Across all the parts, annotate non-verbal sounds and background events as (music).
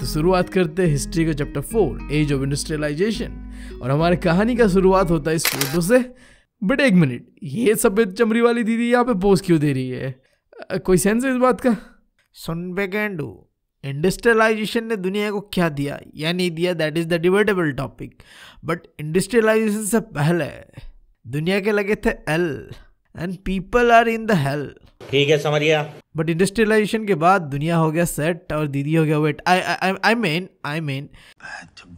तो शुरुआत करते हैं हिस्ट्री का chapter four age of industrialization और हमारे कहानी का शुरुआत होता है इस फोटो से बट एक मिनट ये सफ़ेद चमड़ी वाली दीदी यहाँ पे पोज क्यों दे रही है कोई सेंस है इस बात का सुन बे इंडस्ट्रियलाइजेशन ने दुनिया को क्या दिया या नहीं दिया that is the debatable topic but industrialization से पहले दुनिया के लगे थे L and people are in the hell ठीक है समरिया बट इंडस्ट्रियलाइजेशन के बाद दुनिया हो गया सेट और दीदी हो गया wait I I I mean I mean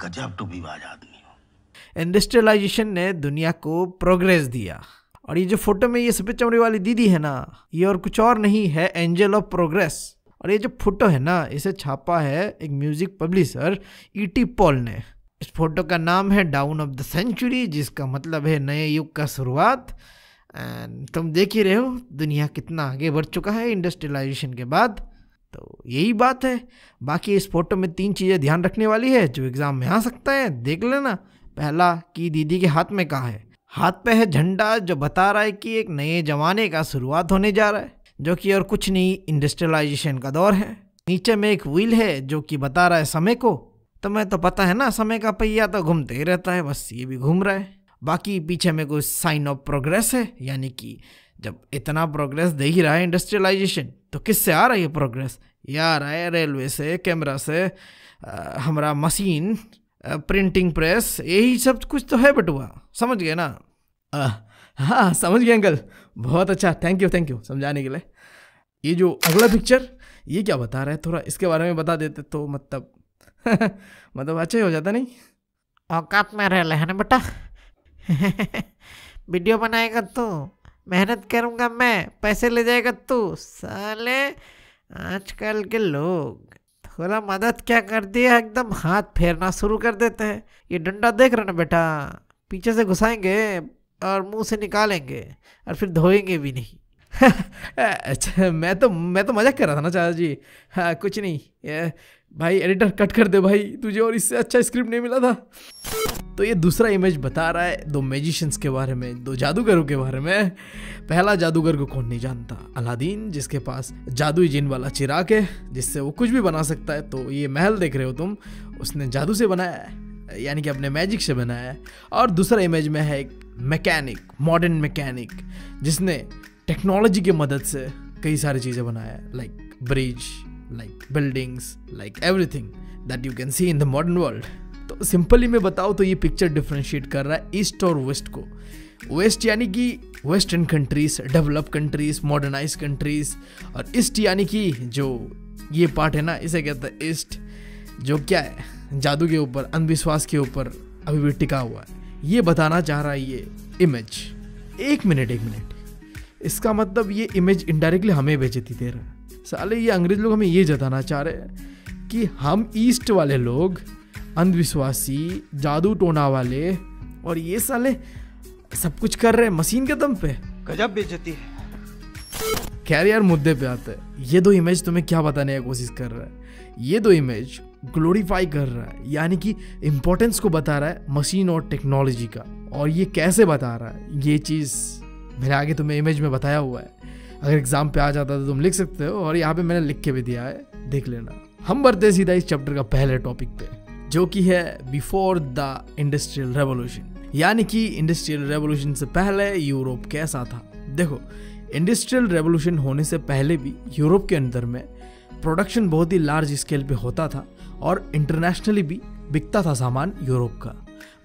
गजब टू भी आदमी इंडस्ट्रियलाइजेशन ने दुनिया को प्रोग्रेस दिया और ये जो फोटो में ये सफेद चमड़ी वाली दीदी है ना ये और कुछ और नहीं है एंजल ऑफ प्रोग्रेस और ये जो फोटो है ना इसे छापा है एक म्यूजिक पब्लिशर ईटी पॉल ने इस फोटो का नाम है डाउन ऑफ द सेंचुरी जिसका मतलब है नए युग का शुरुआत एंड तुम देख ही रहे हो दुनिया कितना आगे बढ़ चुका है इंडस्ट्रियलाइजेशन के बाद तो यही बात है बाकी इस फोटो में तीन चीज़ें ध्यान रखने वाली है जो एग्ज़ाम में आ सकता है देख लेना पहला कि दीदी के हाथ में कहा है हाथ पे है झंडा जो बता रहा है कि एक नए जमाने का शुरुआत होने जा रहा है जो कि और कुछ नहीं इंडस्ट्रियलाइजेशन का दौर है नीचे में एक व्हील है जो कि बता रहा है समय को तो मैं तो पता है ना समय का पहिया तो घूमते ही रहता है बस ये भी घूम रहा है बाकी पीछे में कोई साइन ऑफ प्रोग्रेस है यानी कि जब इतना प्रोग्रेस दे ही रहा है इंडस्ट्रियलाइजेशन तो किससे आ रहा है ये प्रोग्रेस ये आ रहा है रेलवे से कैमरा से हमारा मशीन प्रिंटिंग प्रेस यही सब कुछ तो है बटुआ समझ गए ना हाँ समझ गए अंकल बहुत अच्छा थैंक यू थैंक यू समझाने के लिए ये जो अगला पिक्चर ये क्या बता रहा है थोड़ा इसके बारे में बता देते तो मतलब (laughs) मतलब अच्छा ही हो जाता नहीं औकात में रह है ना बेटा (laughs) वीडियो बनाएगा तू मेहनत करूँगा मैं पैसे ले जाएगा तू साले आजकल के लोग थोड़ा मदद क्या कर दिया एकदम हाथ फेरना शुरू कर देते हैं ये डंडा देख रहे ना बेटा पीछे से घुसाएंगे और मुंह से निकालेंगे और फिर धोएंगे भी नहीं (laughs) अच्छा मैं तो मैं तो मजाक कर रहा था ना चाचा जी हाँ कुछ नहीं भाई एडिटर कट कर दे भाई तुझे और इससे अच्छा स्क्रिप्ट नहीं मिला था तो ये दूसरा इमेज बता रहा है दो मैजिशंस के बारे में दो जादूगरों के बारे में पहला जादूगर को कौन नहीं जानता अलादीन जिसके पास जादुई जिन वाला चिराग है जिससे वो कुछ भी बना सकता है तो ये महल देख रहे हो तुम उसने जादू से बनाया है यानी कि अपने मैजिक से बनाया है और दूसरा इमेज में है एक मैकेनिक मॉडर्न मैकेनिक जिसने टेक्नोलॉजी की मदद से कई सारी चीज़ें बनाया like bridge like buildings like everything that you can see in the modern world तो सिंपली मैं बताऊँ तो ये पिक्चर डिफ्रेंशिएट कर रहा है ईस्ट और वेस्ट को वेस्ट यानी कि western countries develop countries modernise countries और ईस्ट यानी कि जो ये पार्ट है ना इसे कहते हैं ईस्ट जो क्या है जादू के ऊपर अंधविश्वास के ऊपर अभी भी टिका हुआ है ये बताना चाह रहा है ये इमेज एक मिनट एक मिनट इसका मतलब ये इमेज इनडायरेक्टली हमें बेचती दे रहा है साले ये अंग्रेज लोग हमें ये जताना चाह रहे हैं कि हम ईस्ट वाले लोग अंधविश्वासी जादू टोना वाले और ये साले सब कुछ कर रहे हैं मशीन के दम पे गजब बेचती है खैर यार मुद्दे पे आते हैं ये दो इमेज तुम्हें क्या बताने की कोशिश कर रहा है ये दो इमेज ग्लोरीफाई कर रहा है यानी कि इम्पोर्टेंस को बता रहा है मशीन और टेक्नोलॉजी का और ये कैसे बता रहा है ये चीज़ मैंने आगे तुम्हें इमेज में बताया हुआ है अगर एग्ज़ाम पे आ जाता तो तुम लिख सकते हो और यहाँ पे मैंने लिख के भी दिया है देख लेना हम बढ़ते सीधा इस चैप्टर का पहले टॉपिक पे जो कि है बिफोर द इंडस्ट्रियल रेवोल्यूशन यानी कि इंडस्ट्रियल रेवोल्यूशन से पहले यूरोप कैसा था देखो इंडस्ट्रियल रेवोल्यूशन होने से पहले भी यूरोप के अंदर में प्रोडक्शन बहुत ही लार्ज स्केल पे होता था और इंटरनेशनली भी बिकता था सामान यूरोप का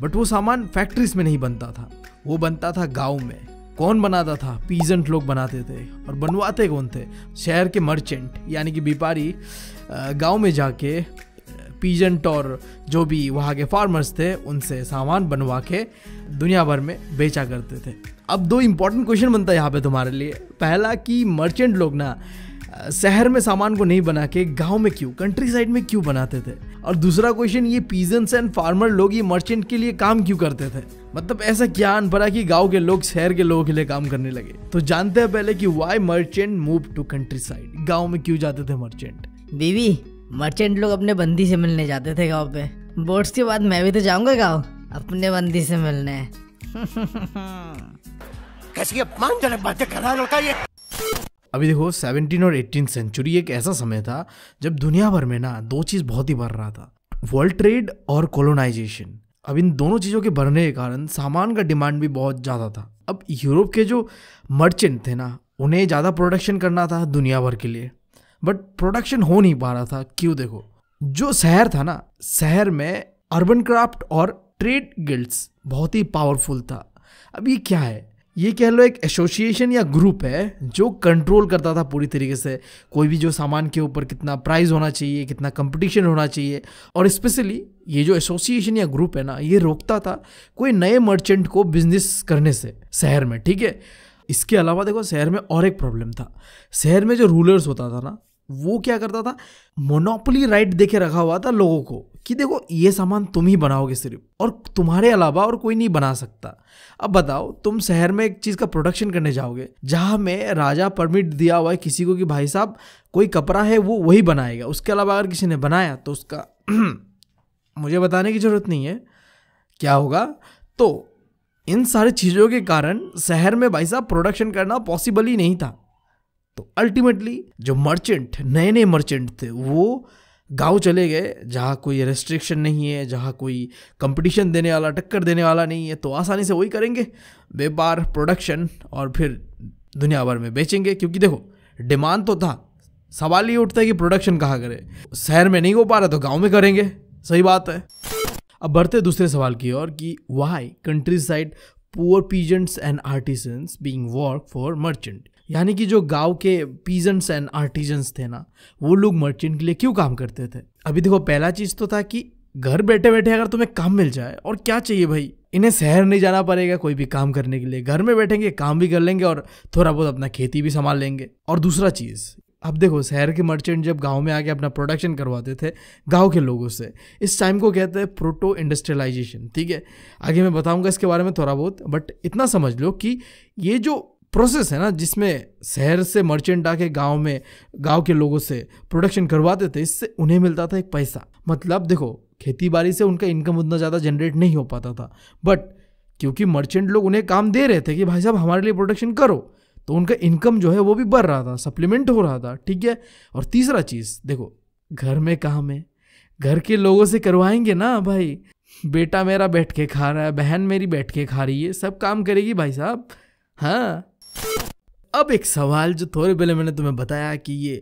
बट वो सामान फैक्ट्रीज में नहीं बनता था वो बनता था गाँव में कौन बनाता था पीजेंट लोग बनाते थे और बनवाते कौन थे शहर के मर्चेंट यानी कि व्यापारी गांव में जाके पीजेंट और जो भी वहाँ के फार्मर्स थे उनसे सामान बनवा के दुनिया भर में बेचा करते थे अब दो इम्पोर्टेंट क्वेश्चन बनता है यहाँ पे तुम्हारे लिए पहला कि मर्चेंट लोग ना शहर में सामान को नहीं बना के गांव में क्यों कंट्री साइड में क्यों बनाते थे और दूसरा क्वेश्चन ये पीजेंस एंड फार्मर लोग ये मर्चेंट के लिए काम क्यों करते थे मतलब ऐसा क्या अनपढ़ा कि गांव के लोग शहर के लोगों के लिए काम करने लगे तो जानते हैं पहले कि why merchant move to countryside गाँव में क्यों जाते थे मर्चेंट बीवी मर्चेंट लोग अपने बंदी से मिलने जाते थे गाँव पे बोर्ड्स के बाद मैं भी तो जाऊंगा गाँव अपने बंदी से मिलने (laughs) कैसी अपमानजनक बातें कर रहा है लड़का ये अभी देखो सेवनटीन और एटीन सेंचुरी एक ऐसा समय था जब दुनिया भर में ना दो चीज़ बहुत ही बढ़ रहा था वर्ल्ड ट्रेड और कॉलोनाइजेशन अब इन दोनों चीज़ों के बढ़ने के कारण सामान का डिमांड भी बहुत ज़्यादा था अब यूरोप के जो मर्चेंट थे ना उन्हें ज़्यादा प्रोडक्शन करना था दुनिया भर के लिए बट प्रोडक्शन हो नहीं पा रहा था क्यों देखो जो शहर था ना शहर में अर्बन क्राफ्ट और ट्रेड गिल्ड्स बहुत ही पावरफुल था अब ये क्या है ये कह लो एक एसोसिएशन या ग्रुप है जो कंट्रोल करता था पूरी तरीके से कोई भी जो सामान के ऊपर कितना प्राइस होना चाहिए कितना कंपटीशन होना चाहिए और स्पेशली ये जो एसोसिएशन या ग्रुप है ना ये रोकता था कोई नए मर्चेंट को बिजनेस करने से शहर में ठीक है इसके अलावा देखो शहर में और एक प्रॉब्लम था शहर में जो रूलर्स होता था ना वो क्या करता था मोनोपली राइट दे के रखा हुआ था लोगों को कि देखो ये सामान तुम ही बनाओगे सिर्फ और तुम्हारे अलावा और कोई नहीं बना सकता अब बताओ तुम शहर में एक चीज़ का प्रोडक्शन करने जाओगे जहाँ में राजा परमिट दिया हुआ है किसी को कि भाई साहब कोई कपड़ा है वो वही बनाएगा उसके अलावा अगर किसी ने बनाया तो उसका (clears throat) मुझे बताने की ज़रूरत नहीं है क्या होगा तो इन सारी चीज़ों के कारण शहर में भाई साहब प्रोडक्शन करना पॉसिबल ही नहीं था तो अल्टीमेटली जो मर्चेंट नए नए मर्चेंट थे वो गांव चले गए जहाँ कोई रेस्ट्रिक्शन नहीं है जहाँ कोई कंपटीशन देने वाला टक्कर देने वाला नहीं है तो आसानी से वही करेंगे व्यापार प्रोडक्शन और फिर दुनिया भर में बेचेंगे क्योंकि देखो डिमांड तो था सवाल ये उठता है कि प्रोडक्शन कहाँ करें शहर में नहीं हो पा रहा तो गाँव में करेंगे सही बात है अब बढ़ते दूसरे सवाल की ओर कि why countryside poor peasants and artisans being work for merchant यानी कि जो गांव के पीजेंट्स एंड आर्टिजन्स थे ना वो लोग मर्चेंट के लिए क्यों काम करते थे अभी देखो पहला चीज़ तो था कि घर बैठे बैठे अगर तुम्हें काम मिल जाए और क्या चाहिए भाई इन्हें शहर नहीं जाना पड़ेगा कोई भी काम करने के लिए घर में बैठेंगे काम भी कर लेंगे और थोड़ा बहुत अपना खेती भी संभाल लेंगे और दूसरा चीज़ अब देखो शहर के मर्चेंट जब गांव में आके अपना प्रोडक्शन करवाते थे गांव के लोगों से इस टाइम को कहते हैं प्रोटो इंडस्ट्रियलाइजेशन ठीक है आगे मैं बताऊंगा इसके बारे में थोड़ा बहुत बट इतना समझ लो कि ये जो प्रोसेस है ना जिसमें शहर से मर्चेंट आके गांव में गांव के लोगों से प्रोडक्शन करवाते थे इससे उन्हें मिलता था एक पैसा मतलब देखो खेती बाड़ी से उनका इनकम उतना ज़्यादा जनरेट नहीं हो पाता था बट क्योंकि मर्चेंट लोग उन्हें काम दे रहे थे कि भाई साहब हमारे लिए प्रोडक्शन करो तो उनका इनकम जो है वो भी बढ़ रहा था सप्लीमेंट हो रहा था ठीक है और तीसरा चीज़ देखो घर में काम है घर के लोगों से करवाएंगे ना भाई बेटा मेरा बैठ के खा रहा है बहन मेरी बैठ के खा रही है सब काम करेगी भाई साहब हाँ अब एक सवाल जो थोड़े पहले मैंने तुम्हें बताया कि ये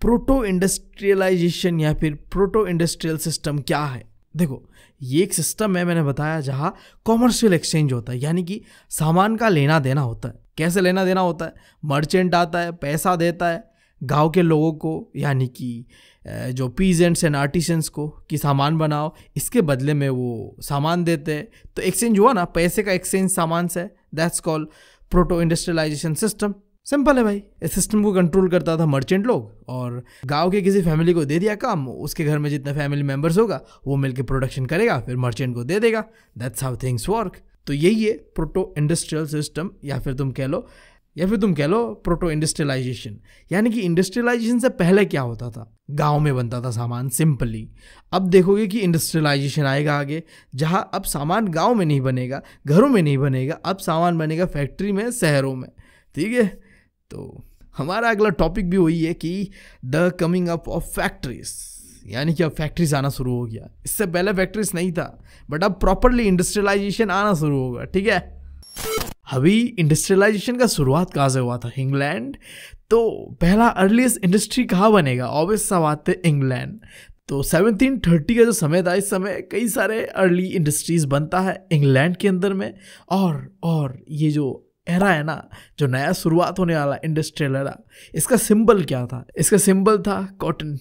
प्रोटो इंडस्ट्रियलाइजेशन या फिर प्रोटो इंडस्ट्रियल सिस्टम क्या है देखो ये एक सिस्टम है मैंने बताया जहाँ कॉमर्शियल एक्सचेंज होता है यानी कि सामान का लेना देना होता है कैसे लेना देना होता है मर्चेंट आता है पैसा देता है गांव के लोगों को यानी कि जो पीजेंट्स एंड आर्टिशंस को कि सामान बनाओ इसके बदले में वो सामान देते हैं तो एक्सचेंज हुआ ना पैसे का एक्सचेंज सामान से that's call proto industrialization system simple है भाई इस सिस्टम को कंट्रोल करता था मर्चेंट लोग और गांव के किसी फैमिली को दे दिया काम उसके घर में जितना फैमिली मेम्बर्स होगा वो मिलकर प्रोडक्शन करेगा फिर मर्चेंट को दे देगा दैट्स हाउ थिंग्स वर्क तो यही है प्रोटो इंडस्ट्रियल सिस्टम या फिर तुम कह लो या फिर तुम कह लो प्रोटो इंडस्ट्रियलाइजेशन यानी कि इंडस्ट्रियलाइजेशन से पहले क्या होता था गांव में बनता था सामान सिंपली अब देखोगे कि इंडस्ट्रियलाइजेशन आएगा आगे जहां अब सामान गांव में नहीं बनेगा घरों में नहीं बनेगा अब सामान बनेगा फैक्ट्री में शहरों में ठीक है तो हमारा अगला टॉपिक भी वही है कि the coming up of factories यानी कि अब फैक्ट्रीज आना शुरू हो गया इससे पहले फैक्ट्रीज नहीं था बट अब प्रॉपरली इंडस्ट्रियलाइजेशन आना शुरू होगा ठीक है अभी इंडस्ट्रियलाइजेशन का शुरुआत कहाँ से हुआ था इंग्लैंड तो पहला अर्लीस्ट इंडस्ट्री कहाँ बनेगा ऑब्वियस सा बात है इंग्लैंड तो 1730 का जो समय था इस समय कई सारे अर्ली इंडस्ट्रीज़ बनता है इंग्लैंड के अंदर में और और ये जो एरा है ना जो नया शुरुआत होने वाला इंडस्ट्रियल एरा इसका सिंबल क्या था इसका सिंबल था कॉटन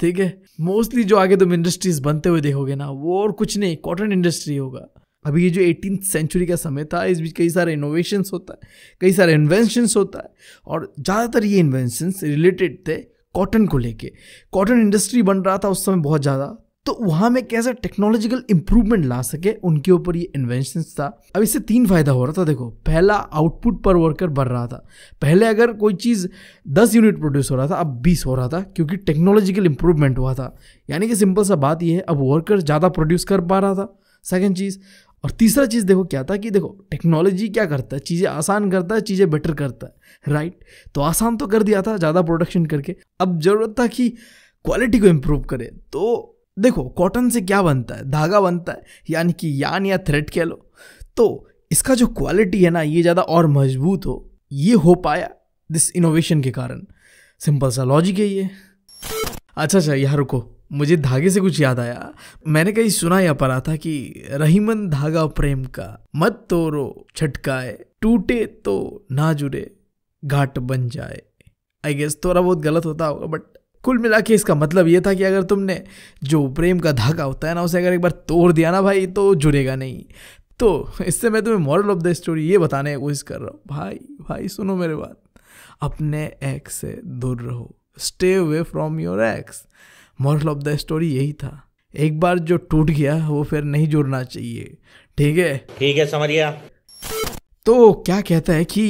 ठीक है मोस्टली जो आगे तुम इंडस्ट्रीज बनते हुए देखोगे ना वो और कुछ नहीं कॉटन इंडस्ट्री होगा अभी ये जो एटीन सेंचुरी का समय था इस बीच कई सारे इनोवेशंस होता है कई सारे इन्वेंशंस होता है और ज़्यादातर ये इन्वेंशंस रिलेटेड थे कॉटन को लेके कॉटन इंडस्ट्री बन रहा था उस समय बहुत ज़्यादा तो वहाँ में कैसे टेक्नोलॉजिकल इंप्रूवमेंट ला सके उनके ऊपर ये इन्वेंशन था अब इससे तीन फायदा हो रहा था देखो पहला आउटपुट पर वर्कर बढ़ रहा था पहले अगर कोई चीज़ दस यूनिट प्रोड्यूस हो रहा था अब बीस हो रहा था क्योंकि टेक्नोलॉजिकल इंप्रूवमेंट हुआ था यानी कि सिंपल सा बात यह है अब वर्कर ज़्यादा प्रोड्यूस कर पा रहा था सेकेंड चीज़ और तीसरा चीज़ देखो क्या था कि देखो टेक्नोलॉजी क्या करता है चीज़ें आसान करता है चीज़ें बेटर करता है राइट तो आसान तो कर दिया था ज़्यादा प्रोडक्शन करके अब ज़रूरत था कि क्वालिटी को इम्प्रूव करे तो देखो कॉटन से क्या बनता है धागा बनता है यानी कि यान या थ्रेड कह लो तो इसका जो क्वालिटी है ना ये ज़्यादा और मजबूत हो ये हो पाया दिस इनोवेशन के कारण सिंपल सा लॉजिक है ये अच्छा अच्छा यहाँ रुको मुझे धागे से कुछ याद आया मैंने कहीं सुना या पढ़ा था कि रहीमन धागा प्रेम का मत तोड़ो छटकाए टूटे तो ना जुड़े घाट बन जाए आई गेस थोड़ा बहुत गलत होता होगा बट कुल मिला के इसका मतलब ये था कि अगर तुमने जो प्रेम का धागा होता है ना उसे अगर एक बार तोड़ दिया ना भाई तो जुड़ेगा नहीं तो इससे मैं तुम्हें मॉरल ऑफ द स्टोरी ये बताने की कोशिश कर रहा हूँ भाई भाई सुनो मेरे बात अपने एक्स से दूर रहो stay away from your ex moral of the story यही था एक बार जो टूट गया वो फिर नहीं जुड़ना चाहिए ठीक है ठीक है समझ गया तो क्या कहता है कि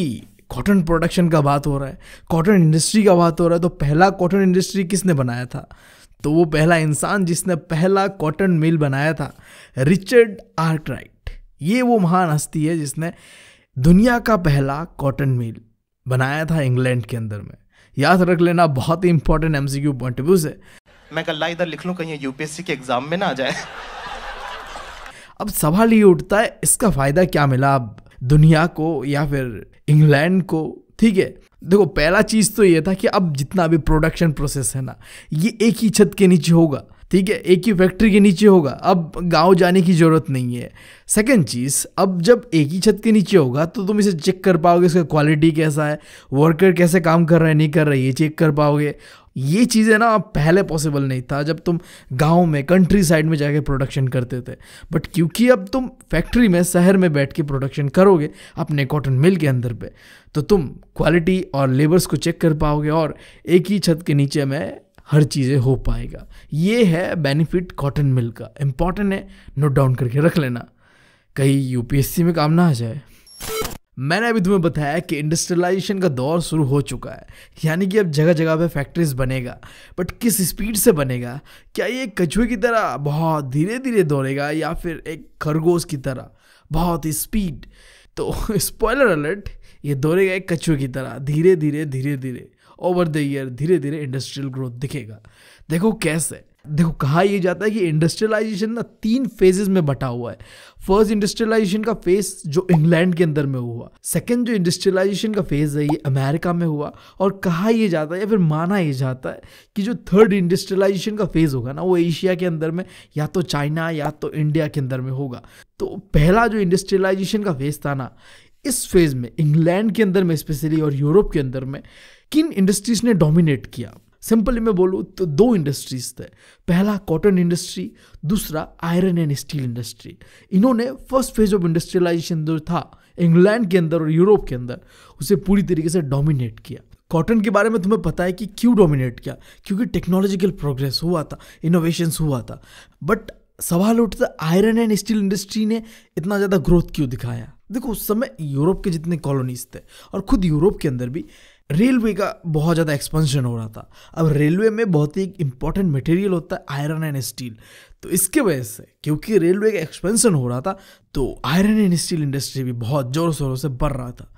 कॉटन प्रोडक्शन का बात हो रहा है कॉटन इंडस्ट्री का बात हो रहा है तो पहला कॉटन इंडस्ट्री किसने बनाया था तो वो पहला इंसान जिसने पहला कॉटन मिल बनाया था रिचर्ड आर्टराइट ये वो महान हस्ती है जिसने दुनिया का पहला कॉटन मिल बनाया था इंग्लैंड के अंदर में याद रख लेना बहुत ही important M C Q point of view से मैं कल इधर लिख लू कहीं यूपीएससी के एग्जाम में ना आ जाए अब सवाल ये उठता है इसका फ़ायदा क्या मिला अब दुनिया को या फिर इंग्लैंड को ठीक है देखो पहला चीज़ तो ये था कि अब जितना भी प्रोडक्शन प्रोसेस है ना ये एक ही छत के नीचे होगा ठीक है एक ही फैक्ट्री के नीचे होगा अब गांव जाने की ज़रूरत नहीं है सेकंड चीज़ अब जब एक ही छत के नीचे होगा तो तुम इसे चेक कर पाओगे इसका क्वालिटी कैसा है वर्कर कैसे काम कर रहे हैं नहीं कर रहे ये चेक कर पाओगे ये चीज़ें ना पहले पॉसिबल नहीं था जब तुम गांव में कंट्री साइड में जाके प्रोडक्शन करते थे बट क्योंकि अब तुम फैक्ट्री में शहर में बैठ के प्रोडक्शन करोगे अपने कॉटन मिल के अंदर पे तो तुम क्वालिटी और लेबर्स को चेक कर पाओगे और एक ही छत के नीचे में हर चीज़ें हो पाएगा ये है बेनिफिट कॉटन मिल का इम्पॉर्टेंट है नोट डाउन करके रख लेना कहीं यूपीएससी में काम ना आ जाए मैंने अभी तुम्हें बताया कि इंडस्ट्रियलाइजेशन का दौर शुरू हो चुका है यानी कि अब जगह जगह पे फैक्ट्रीज बनेगा बट किस स्पीड से बनेगा क्या ये कछुए की तरह बहुत धीरे धीरे दौड़ेगा या फिर एक खरगोश की तरह बहुत स्पीड तो स्पॉयलर (laughs) अलर्ट ये दौड़ेगा एक कछुए की तरह धीरे धीरे धीरे धीरे ओवर द ईयर धीरे धीरे इंडस्ट्रियल ग्रोथ दिखेगा देखो कैसे देखो कहा यह जाता है कि इंडस्ट्रियलाइजेशन ना तीन फेजेस में बटा हुआ है फर्स्ट इंडस्ट्रियलाइजेशन का फेज जो इंग्लैंड के अंदर में हुआ सेकंड जो इंडस्ट्रियलाइजेशन का फेज है ये अमेरिका में हुआ और कहा यह जाता है या फिर माना यह जाता है कि जो थर्ड इंडस्ट्रियलाइजेशन का फेज होगा ना वो एशिया के अंदर में या तो चाइना या तो इंडिया के अंदर में होगा तो पहला जो इंडस्ट्रियलाइजेशन का फेज था ना इस फेज में इंग्लैंड के अंदर में स्पेशली और यूरोप के अंदर में किन इंडस्ट्रीज ने डोमिनेट किया सिंपली मैं बोलूँ तो दो इंडस्ट्रीज थे पहला कॉटन इंडस्ट्री दूसरा आयरन एंड स्टील इंडस्ट्री इन्होंने फर्स्ट फेज ऑफ इंडस्ट्रियलाइजेशन जो था इंग्लैंड के अंदर और यूरोप के अंदर उसे पूरी तरीके से डोमिनेट किया कॉटन के बारे में तुम्हें पता है कि क्यों डोमिनेट किया क्योंकि टेक्नोलॉजिकल प्रोग्रेस हुआ था इनोवेशंस हुआ था बट सवाल उठता आयरन एंड स्टील इंडस्ट्री ने इतना ज़्यादा ग्रोथ क्यों दिखाया देखो उस समय यूरोप के जितने कॉलोनीज थे और खुद यूरोप के अंदर भी रेलवे का बहुत ज़्यादा एक्सपेंशन हो रहा था अब रेलवे में बहुत ही इंपॉर्टेंट मटेरियल होता है आयरन एंड स्टील तो इसके वजह से क्योंकि रेलवे का एक्सपेंशन हो रहा था तो आयरन एंड स्टील इंडस्ट्री भी बहुत ज़ोरों शोरों से बढ़ रहा था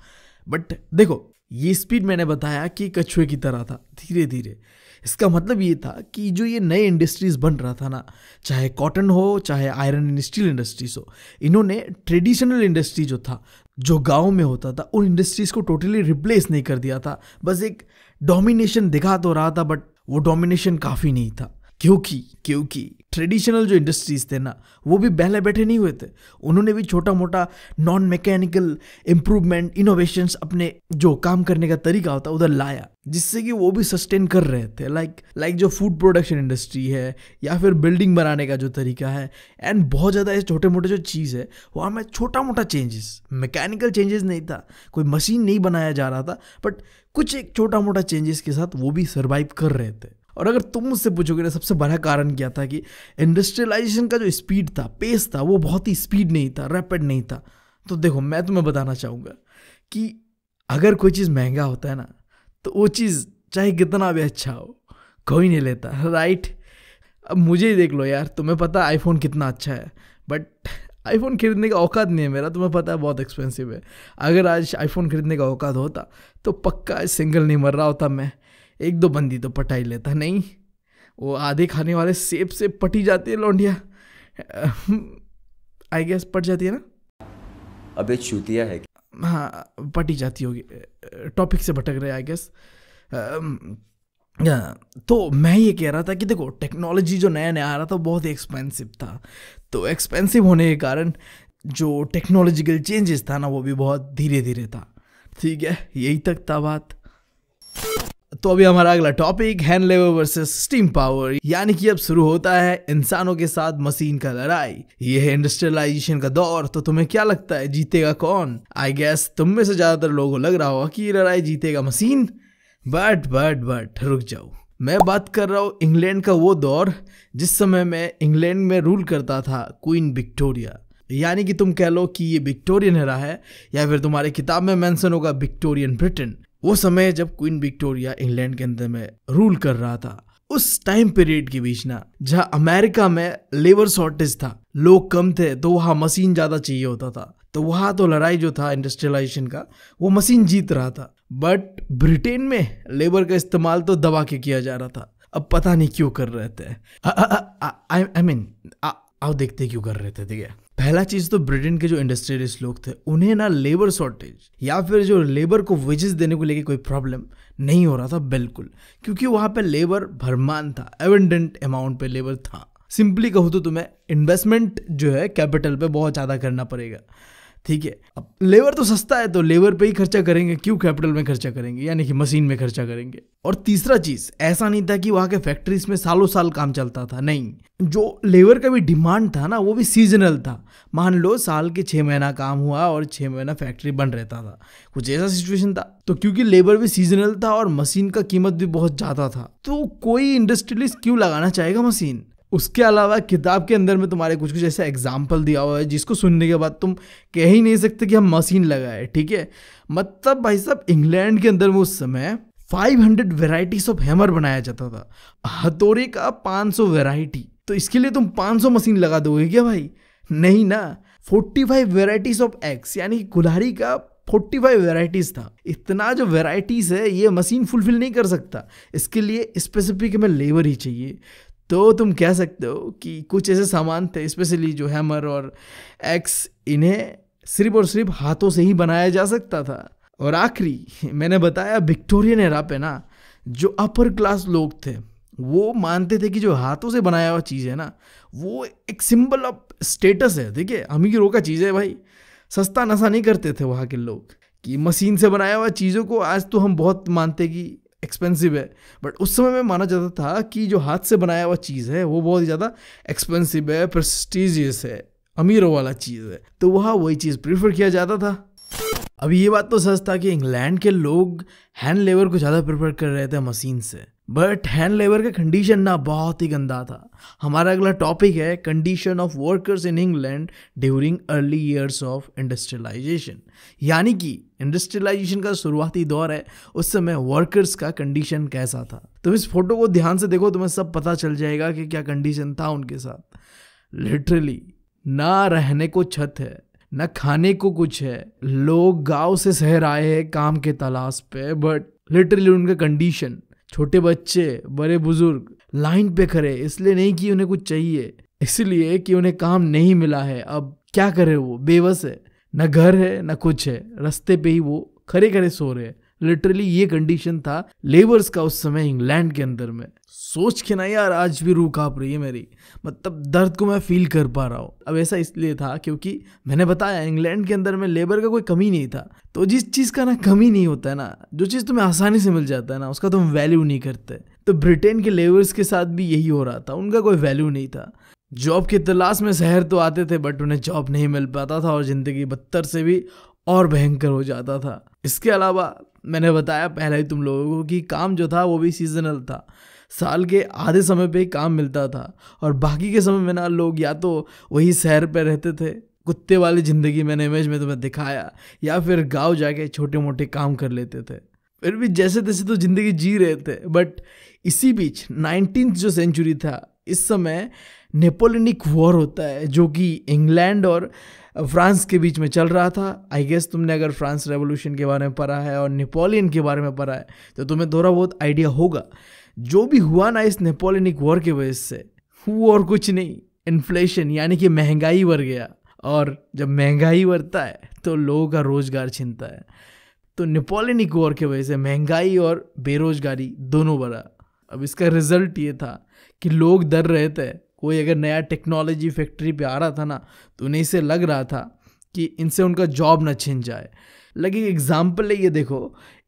बट देखो ये स्पीड मैंने बताया कि कछुए की तरह था धीरे धीरे इसका मतलब ये था कि जो ये नए इंडस्ट्रीज़ बन रहा था ना चाहे कॉटन हो चाहे आयरन एंड स्टील इंडस्ट्रीज हो इन्होंने ट्रेडिशनल इंडस्ट्री जो था जो गांव में होता था उन इंडस्ट्रीज़ को टोटली रिप्लेस नहीं कर दिया था बस एक डोमिनेशन दिखा तो रहा था बट वो डोमिनेशन काफ़ी नहीं था क्योंकि क्योंकि ट्रेडिशनल जो इंडस्ट्रीज थे ना वो भी बहले बैठे नहीं हुए थे उन्होंने भी छोटा मोटा नॉन मैकेनिकल इम्प्रूवमेंट इनोवेशन अपने जो काम करने का तरीका होता उधर लाया जिससे कि वो भी सस्टेन कर रहे थे लाइक like, लाइक like जो फूड प्रोडक्शन इंडस्ट्री है या फिर बिल्डिंग बनाने का जो तरीका है एंड बहुत ज़्यादा ऐसे छोटे मोटे जो चीज़ है वहाँ में छोटा मोटा चेंजेस मैकेनिकल चेंजेस नहीं था कोई मशीन नहीं बनाया जा रहा था बट कुछ एक छोटा मोटा चेंजेस के साथ वो भी सर्वाइव कर रहे थे और अगर तुम मुझसे पूछोगे ना सबसे बड़ा कारण क्या था कि इंडस्ट्रियलाइजेशन का जो स्पीड था पेस था वो बहुत ही स्पीड नहीं था रैपिड नहीं था तो देखो मैं तुम्हें बताना चाहूँगा कि अगर कोई चीज़ महंगा होता है ना तो वो चीज़ चाहे कितना भी अच्छा हो कोई नहीं लेता राइट अब मुझे ही देख लो यार तुम्हें पता आईफोन कितना अच्छा है बट आईफोन खरीदने का औकात नहीं है मेरा तुम्हें पता है बहुत एक्सपेंसिव है अगर आज आईफोन खरीदने का औकात होता तो पक्का सिंगल नहीं मर रहा होता मैं एक दो बंदी तो पटा ही लेता नहीं वो आधे खाने वाले सेब से पटी जाती है लौंडिया आई गेस पट जाती है ना अबे चूतिया है हाँ पटी जाती होगी टॉपिक से भटक रहे आई गेस तो मैं ये कह रहा था कि देखो टेक्नोलॉजी जो नया नया आ रहा था बहुत एक्सपेंसिव था तो एक्सपेंसिव होने के कारण जो टेक्नोलॉजिकल चेंजेस था ना वो भी बहुत धीरे धीरे था ठीक है यही तक था बात तो अभी हमारा अगला टॉपिक हैंड लेवर वर्सेस स्टीम पावर यानी कि अब शुरू होता है इंसानों के साथ मशीन का लड़ाई ये है इंडस्ट्रियलाइजेशन का दौर तो तुम्हें क्या लगता है जीतेगा कौन आई गेस तुम में से ज्यादातर लोगों को लग रहा होगा कि ये लड़ाई जीतेगा मशीन बट बट बट रुक जाओ मैं बात कर रहा हूँ इंग्लैंड का वो दौर जिस समय में इंग्लैंड में रूल करता था क्वीन विक्टोरिया यानी कि तुम कह लो कि ये विक्टोरियन रहा है या फिर तुम्हारी किताब में मेंशन होगा विक्टोरियन ब्रिटेन वो समय जब क्वीन विक्टोरिया इंग्लैंड के अंदर में रूल कर रहा था उस टाइम पीरियड के बीच ना जहाँ अमेरिका में लेबर शॉर्टेज था लोग कम थे तो वहाँ मशीन ज़्यादा चाहिए होता था तो वहाँ तो लड़ाई जो था इंडस्ट्रियलाइजेशन का वो मशीन जीत रहा था बट ब्रिटेन में लेबर का इस्तेमाल तो दबा के किया जा रहा था अब पता नहीं क्यों कर रहे थे आई मीन आओ देखते क्यों कर रहे थे ठीक है पहला चीज तो ब्रिटेन के जो इंडस्ट्रियलिस्ट लोग थे उन्हें ना लेबर शॉर्टेज या फिर जो लेबर को वेजेस देने को लेके कोई प्रॉब्लम नहीं हो रहा था बिल्कुल क्योंकि वहां पे लेबर भरमान था एवेंडेंट अमाउंट पे लेबर था सिंपली कहूँ तो तुम्हें इन्वेस्टमेंट जो है कैपिटल पे बहुत ज़्यादा करना पड़ेगा ठीक है अब लेबर तो सस्ता है तो लेबर पे ही खर्चा करेंगे क्यों कैपिटल में खर्चा करेंगे यानी कि मशीन में खर्चा करेंगे और तीसरा चीज ऐसा नहीं था कि वहां के फैक्ट्रीज में सालों साल काम चलता था नहीं जो लेबर का भी डिमांड था ना वो भी सीजनल था मान लो साल के छह महीना काम हुआ और छह महीना फैक्ट्री बंद रहता था कुछ ऐसा सिचुएशन था तो क्योंकि लेबर भी सीजनल था और मशीन का कीमत भी बहुत ज़्यादा था तो कोई इंडस्ट्रियलिस्ट क्यों लगाना चाहेगा मशीन उसके अलावा किताब के अंदर में तुम्हारे कुछ कुछ ऐसा एग्जाम्पल दिया हुआ है जिसको सुनने के बाद तुम कह ही नहीं सकते कि हम मशीन लगाए ठीक है मतलब भाई साहब इंग्लैंड के अंदर में उस समय 500 हंड्रेड वेराइटीज ऑफ हैमर बनाया जाता था हथोरे का 500 सौ वेराइटी तो इसके लिए तुम 500 मशीन लगा दोगे क्या भाई नहीं ना 45 फाइव वेराइटीज ऑफ एक्स यानी कुल्हारी का 45 फाइव वेराइटीज था इतना जो वेराइटीज है ये मशीन फुलफिल नहीं कर सकता इसके लिए स्पेसिफिक हमें लेबर ही चाहिए तो तुम कह सकते हो कि कुछ ऐसे सामान थे स्पेशली जो हैमर और एक्स इन्हें सिर्फ और सिर्फ हाथों से ही बनाया जा सकता था और आखिरी मैंने बताया विक्टोरियन एरा पे ना जो अपर क्लास लोग थे वो मानते थे कि जो हाथों से बनाया हुआ चीज़ है ना वो एक सिंबल ऑफ स्टेटस है ठीक है अमीरों का चीज़ है भाई सस्ता नशा नहीं करते थे वहाँ के लोग कि मशीन से बनाया हुआ चीज़ों को आज तो हम बहुत मानते कि एक्सपेंसिव है बट उस समय में माना जाता था कि जो हाथ से बनाया हुआ चीज़ है वो बहुत ही ज़्यादा एक्सपेंसिव है प्रस्टिजियस है अमीरों वाला चीज़ है तो वहाँ वही चीज़ प्रीफर किया जाता था अभी ये बात तो सच था कि इंग्लैंड के लोग हैंड लेबर को ज़्यादा प्रेफर कर रहे थे मशीन से बट हैंड लेबर का कंडीशन ना बहुत ही गंदा था हमारा अगला टॉपिक है condition of workers in England during early years of industrialization यानी कि इंडस्ट्रियलाइजेशन का शुरुआती दौर है उस समय वर्कर्स का कंडीशन कैसा था तुम इस फोटो को ध्यान से देखो तुम्हें सब पता चल जाएगा कि क्या कंडीशन था उनके साथ लिटरली ना रहने को छत है ना खाने को कुछ है लोग गांव से शहर आए हैं काम के तलाश पे बट लिटरली उनका कंडीशन छोटे बच्चे बड़े बुजुर्ग लाइन पे खड़े इसलिए नहीं कि उन्हें कुछ चाहिए इसलिए कि उन्हें काम नहीं मिला है अब क्या करे वो बेबस है न घर है न कुछ है रस्ते पे ही वो खड़े खड़े सो रहे हैं लिटरली ये कंडीशन था लेबर्स का उस समय इंग्लैंड के अंदर में सोच के ना यार आज भी रूह काँप रही है मेरी मतलब दर्द को मैं फील कर पा रहा हूँ अब ऐसा इसलिए था क्योंकि मैंने बताया इंग्लैंड के अंदर में लेबर का कोई कमी नहीं था तो जिस चीज़ का ना कमी नहीं होता है ना जो चीज़ तुम्हें आसानी से मिल जाता है ना उसका तुम वैल्यू नहीं करते तो ब्रिटेन के लेबर्स के साथ भी यही हो रहा था उनका कोई वैल्यू नहीं था जॉब की तलाश में शहर तो आते थे बट उन्हें जॉब नहीं मिल पाता था और ज़िंदगी बदतर से भी और भयंकर हो जाता था इसके अलावा मैंने बताया पहले ही तुम लोगों को कि काम जो था वो भी सीजनल था साल के आधे समय पे ही काम मिलता था और बाकी के समय में ना लोग या तो वही शहर पे रहते थे कुत्ते वाली ज़िंदगी मैंने इमेज में तुम्हें दिखाया या फिर गांव जाके छोटे मोटे काम कर लेते थे फिर भी जैसे तैसे तो ज़िंदगी जी रहे थे बट इसी बीच नाइनटीन जो सेंचुरी था इस समय नेपोलिनिक वॉर होता है जो कि इंग्लैंड और फ्रांस के बीच में चल रहा था आई गेस तुमने अगर फ्रांस रेवोल्यूशन के बारे में पढ़ा है और नेपोलियन के बारे में पढ़ा है तो तुम्हें थोड़ा बहुत आइडिया होगा जो भी हुआ ना इस नेपोलियनिक वॉर की वजह से वो और कुछ नहीं इन्फ्लेशन यानी कि महंगाई बढ़ गया और जब महंगाई बढ़ता है तो लोगों का रोज़गार छिनता है तो नेपोलियनिक वॉर की वजह से महंगाई और बेरोज़गारी दोनों बढ़ा अब इसका रिजल्ट ये था कि लोग डर रहे थे कोई अगर नया टेक्नोलॉजी फैक्ट्री पे आ रहा था ना तो उन्हें इसे लग रहा था कि इनसे उनका जॉब ना छिन जाए लगे एक एग्जाम्पल है ये देखो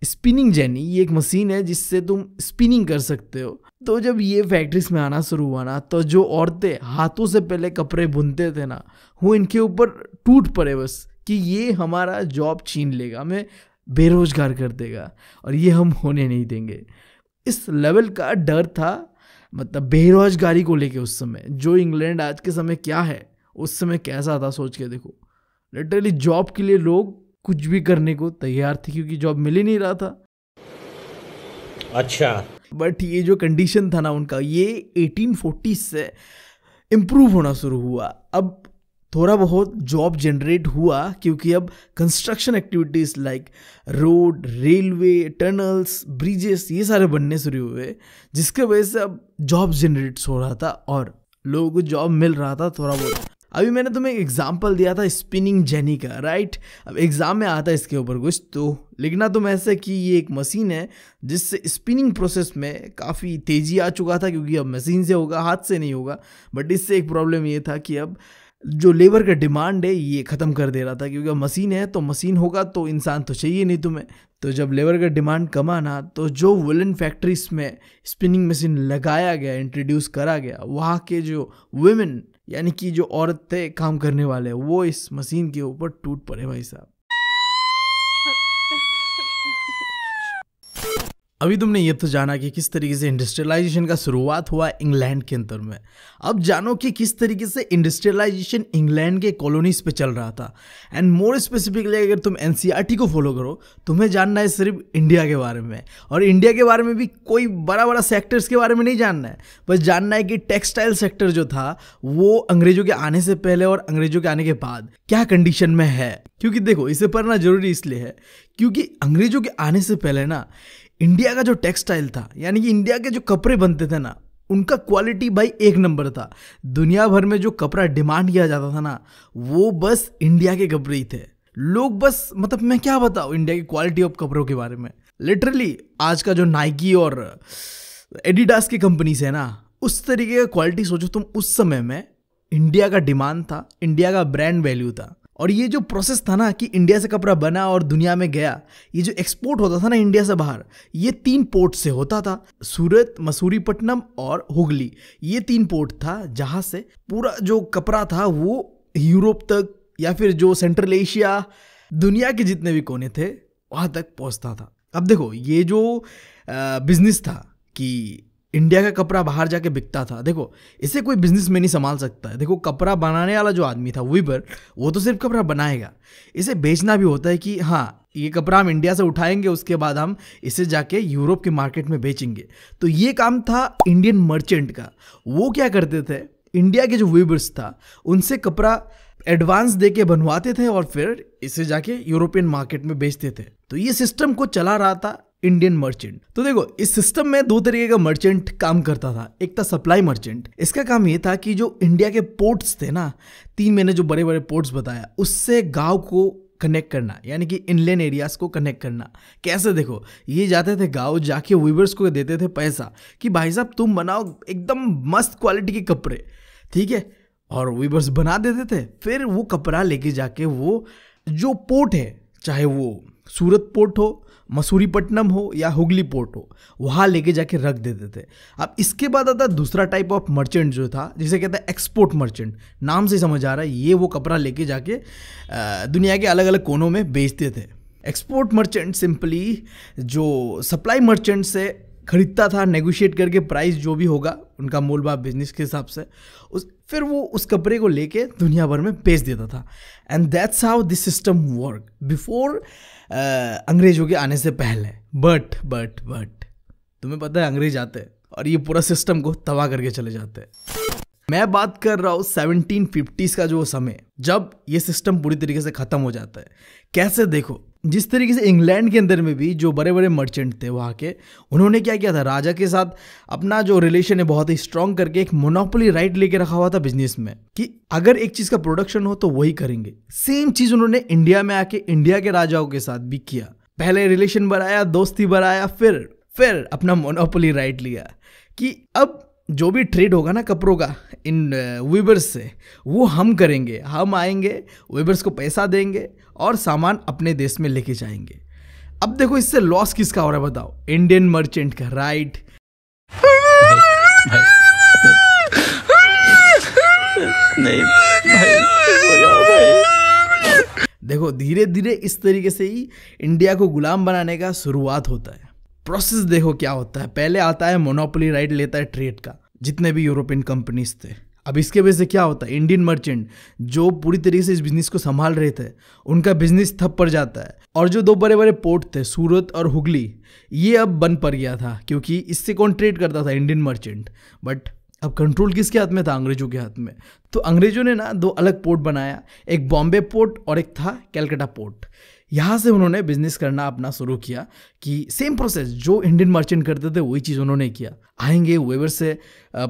स्पिनिंग जैनी ये एक मशीन है जिससे तुम स्पिनिंग कर सकते हो तो जब ये फैक्ट्रीज में आना शुरू हुआ ना तो जो औरतें हाथों से पहले कपड़े बुनते थे ना वो इनके ऊपर टूट पड़े बस कि ये हमारा जॉब छीन लेगा हमें बेरोजगार कर देगा और ये हम होने नहीं देंगे इस लेवल का डर था मतलब बेरोजगारी को लेके उस समय जो इंग्लैंड आज के समय क्या है उस समय कैसा था सोच के देखो लिटरली जॉब के लिए लोग कुछ भी करने को तैयार थे क्योंकि जॉब मिल ही नहीं रहा था अच्छा बट ये जो कंडीशन था ना उनका ये 1840 से इम्प्रूव होना शुरू हुआ अब थोड़ा बहुत जॉब जनरेट हुआ क्योंकि अब construction activities like road railway tunnels bridges ये सारे बनने शुरू हुए जिसके वजह से अब जॉब जनरेट हो रहा था और लोगों को जॉब मिल रहा था थोड़ा बहुत अभी मैंने तुम्हें एग्जाम्पल दिया था स्पिनिंग जेनी का राइट अब एग्ज़ाम में आता है इसके ऊपर कुछ तो लिखना तुम ऐसे कि ये एक मशीन है जिससे स्पिनिंग प्रोसेस में काफ़ी तेज़ी आ चुका था क्योंकि अब मशीन से होगा हाथ से नहीं होगा बट इससे एक प्रॉब्लम ये था कि अब जो लेबर का डिमांड है ये ख़त्म कर दे रहा था क्योंकि अब मशीन है तो मशीन होगा तो इंसान तो चाहिए नहीं तुम्हें तो जब लेबर का डिमांड कम आना तो जो वुलन फैक्ट्रीज में स्पिनिंग मशीन लगाया गया इंट्रोड्यूस करा गया वहाँ के जो वुमेन यानी कि जो औरत थे काम करने वाले वो इस मशीन के ऊपर टूट पड़े भाई साहब अभी तुमने ये तो जाना कि किस तरीके से इंडस्ट्रियलाइजेशन का शुरुआत हुआ इंग्लैंड के अंतर में अब जानो कि किस तरीके से इंडस्ट्रियलाइजेशन इंग्लैंड के कॉलोनीज पे चल रहा था एंड मोर स्पेसिफिकली अगर तुम एन e को फॉलो करो तुम्हें जानना है सिर्फ इंडिया के बारे में और इंडिया के बारे में भी कोई बड़ा बड़ा सेक्टर्स के बारे में नहीं जानना है बस जानना है कि टेक्सटाइल सेक्टर जो था वो अंग्रेजों के आने से पहले और अंग्रेजों के आने के बाद क्या कंडीशन में है क्योंकि देखो इसे पढ़ना जरूरी इसलिए है क्योंकि अंग्रेजों के आने से पहले ना इंडिया का जो टेक्सटाइल था यानी कि इंडिया के जो कपड़े बनते थे ना उनका क्वालिटी भाई एक नंबर था दुनिया भर में जो कपड़ा डिमांड किया जाता था ना वो बस इंडिया के कपड़े ही थे लोग बस मतलब मैं क्या बताऊँ इंडिया की क्वालिटी ऑफ कपड़ों के बारे में लिटरली आज का जो नाइकी और एडिडास की कंपनीज है ना उस तरीके का क्वालिटी सोचो तुम उस समय में इंडिया का डिमांड था इंडिया का ब्रांड वैल्यू था और ये जो प्रोसेस था ना कि इंडिया से कपड़ा बना और दुनिया में गया ये जो एक्सपोर्ट होता था ना इंडिया से बाहर ये तीन पोर्ट से होता था सूरत मसूरीपट्टनम और हुगली ये तीन पोर्ट था जहाँ से पूरा जो कपड़ा था वो यूरोप तक या फिर जो सेंट्रल एशिया दुनिया के जितने भी कोने थे वहाँ तक पहुँचता था अब देखो ये जो बिज़नेस था कि इंडिया का कपड़ा बाहर जाके बिकता था देखो इसे कोई बिजनेस में नहीं संभाल सकता है देखो कपड़ा बनाने वाला जो आदमी था वीबर वो तो सिर्फ कपड़ा बनाएगा इसे बेचना भी होता है कि हाँ ये कपड़ा हम इंडिया से उठाएंगे उसके बाद हम इसे जाके यूरोप के मार्केट में बेचेंगे तो ये काम था इंडियन मर्चेंट का वो क्या करते थे इंडिया के जो वीबर्स था उनसे कपड़ा एडवांस दे के बनवाते थे और फिर इसे जाके यूरोपियन मार्केट में बेचते थे तो ये सिस्टम को चला रहा था इंडियन मर्चेंट तो देखो इस सिस्टम में दो तरीके का मर्चेंट काम करता था एक था सप्लाई मर्चेंट इसका काम ये था कि जो इंडिया के पोर्ट्स थे ना तीन मैंने जो बड़े बड़े पोर्ट्स बताया उससे गाँव को कनेक्ट करना यानी कि इनलैंड एरियाज़ को कनेक्ट करना कैसे देखो ये जाते थे गाँव जाके वीवर्स को देते थे पैसा कि भाई साहब तुम बनाओ एकदम मस्त क्वालिटी के कपड़े ठीक है और वीवर्स बना देते थे फिर वो कपड़ा लेके जाके वो जो पोर्ट है चाहे वो सूरत पोर्ट हो मसूरीपट्टनम हो या हुगली पोर्ट हो वहाँ लेके जाके रख देते थे अब इसके बाद आता दूसरा टाइप ऑफ मर्चेंट जो था जिसे कहते हैं एक्सपोर्ट मर्चेंट नाम से समझ आ रहा है ये वो कपड़ा लेके जाके दुनिया के अलग अलग कोनों में बेचते थे एक्सपोर्ट मर्चेंट सिंपली जो सप्लाई मर्चेंट से खरीदता था नेगोशिएट करके प्राइस जो भी होगा उनका मोल भाव बिजनेस के हिसाब से उस फिर वो उस कपड़े को लेके दुनिया भर में बेच देता था and that's how this system work before अंग्रेजों के आने से पहले बट बट बट तुम्हें पता है अंग्रेज आते हैं और ये पूरा सिस्टम को तबाह करके चले जाते हैं मैं बात कर रहा हूँ सेवनटीन फिफ्टीज़ का जो समय जब ये सिस्टम पूरी तरीके से ख़त्म हो जाता है कैसे देखो जिस तरीके से इंग्लैंड के अंदर में भी जो बड़े बड़े मर्चेंट थे वहाँ के उन्होंने क्या किया था राजा के साथ अपना जो रिलेशन है बहुत ही स्ट्रांग करके एक मोनोपोली राइट लेके रखा हुआ था बिजनेस में कि अगर एक चीज़ का प्रोडक्शन हो तो वही करेंगे सेम चीज़ उन्होंने इंडिया में आके इंडिया के राजाओं के साथ भी किया पहले रिलेशन बनाया दोस्ती बनाया फिर फिर अपना मोनोपोली राइट लिया कि अब जो भी ट्रेड होगा ना कपड़ों का इन वीबर्स uh, से वो हम करेंगे हम आएंगे वीबर्स को पैसा देंगे और सामान अपने देश में लेके जाएंगे अब देखो इससे लॉस किसका हो रहा है बताओ इंडियन मर्चेंट का राइट देखो धीरे धीरे इस तरीके से ही इंडिया को गुलाम बनाने का शुरुआत होता है प्रोसेस देखो क्या होता है पहले आता है मोनोपोली राइट लेता है ट्रेड का जितने भी यूरोपियन कंपनीज थे अब इसके वजह से क्या होता है इंडियन मर्चेंट जो पूरी तरीके से इस बिज़नेस को संभाल रहे थे उनका बिज़नेस थप पड़ जाता है और जो दो बड़े बड़े पोर्ट थे सूरत और हुगली ये अब बंद पड़ गया था क्योंकि इससे कौन ट्रेड करता था इंडियन मर्चेंट बट अब कंट्रोल किसके हाथ में था अंग्रेजों के हाथ में तो अंग्रेजों ने ना दो अलग पोर्ट बनाया एक बॉम्बे पोर्ट और एक था कैलकाटा पोर्ट यहाँ से उन्होंने बिजनेस करना अपना शुरू किया कि सेम प्रोसेस जो इंडियन मर्चेंट करते थे वही चीज़ उन्होंने किया आएंगे वेवर से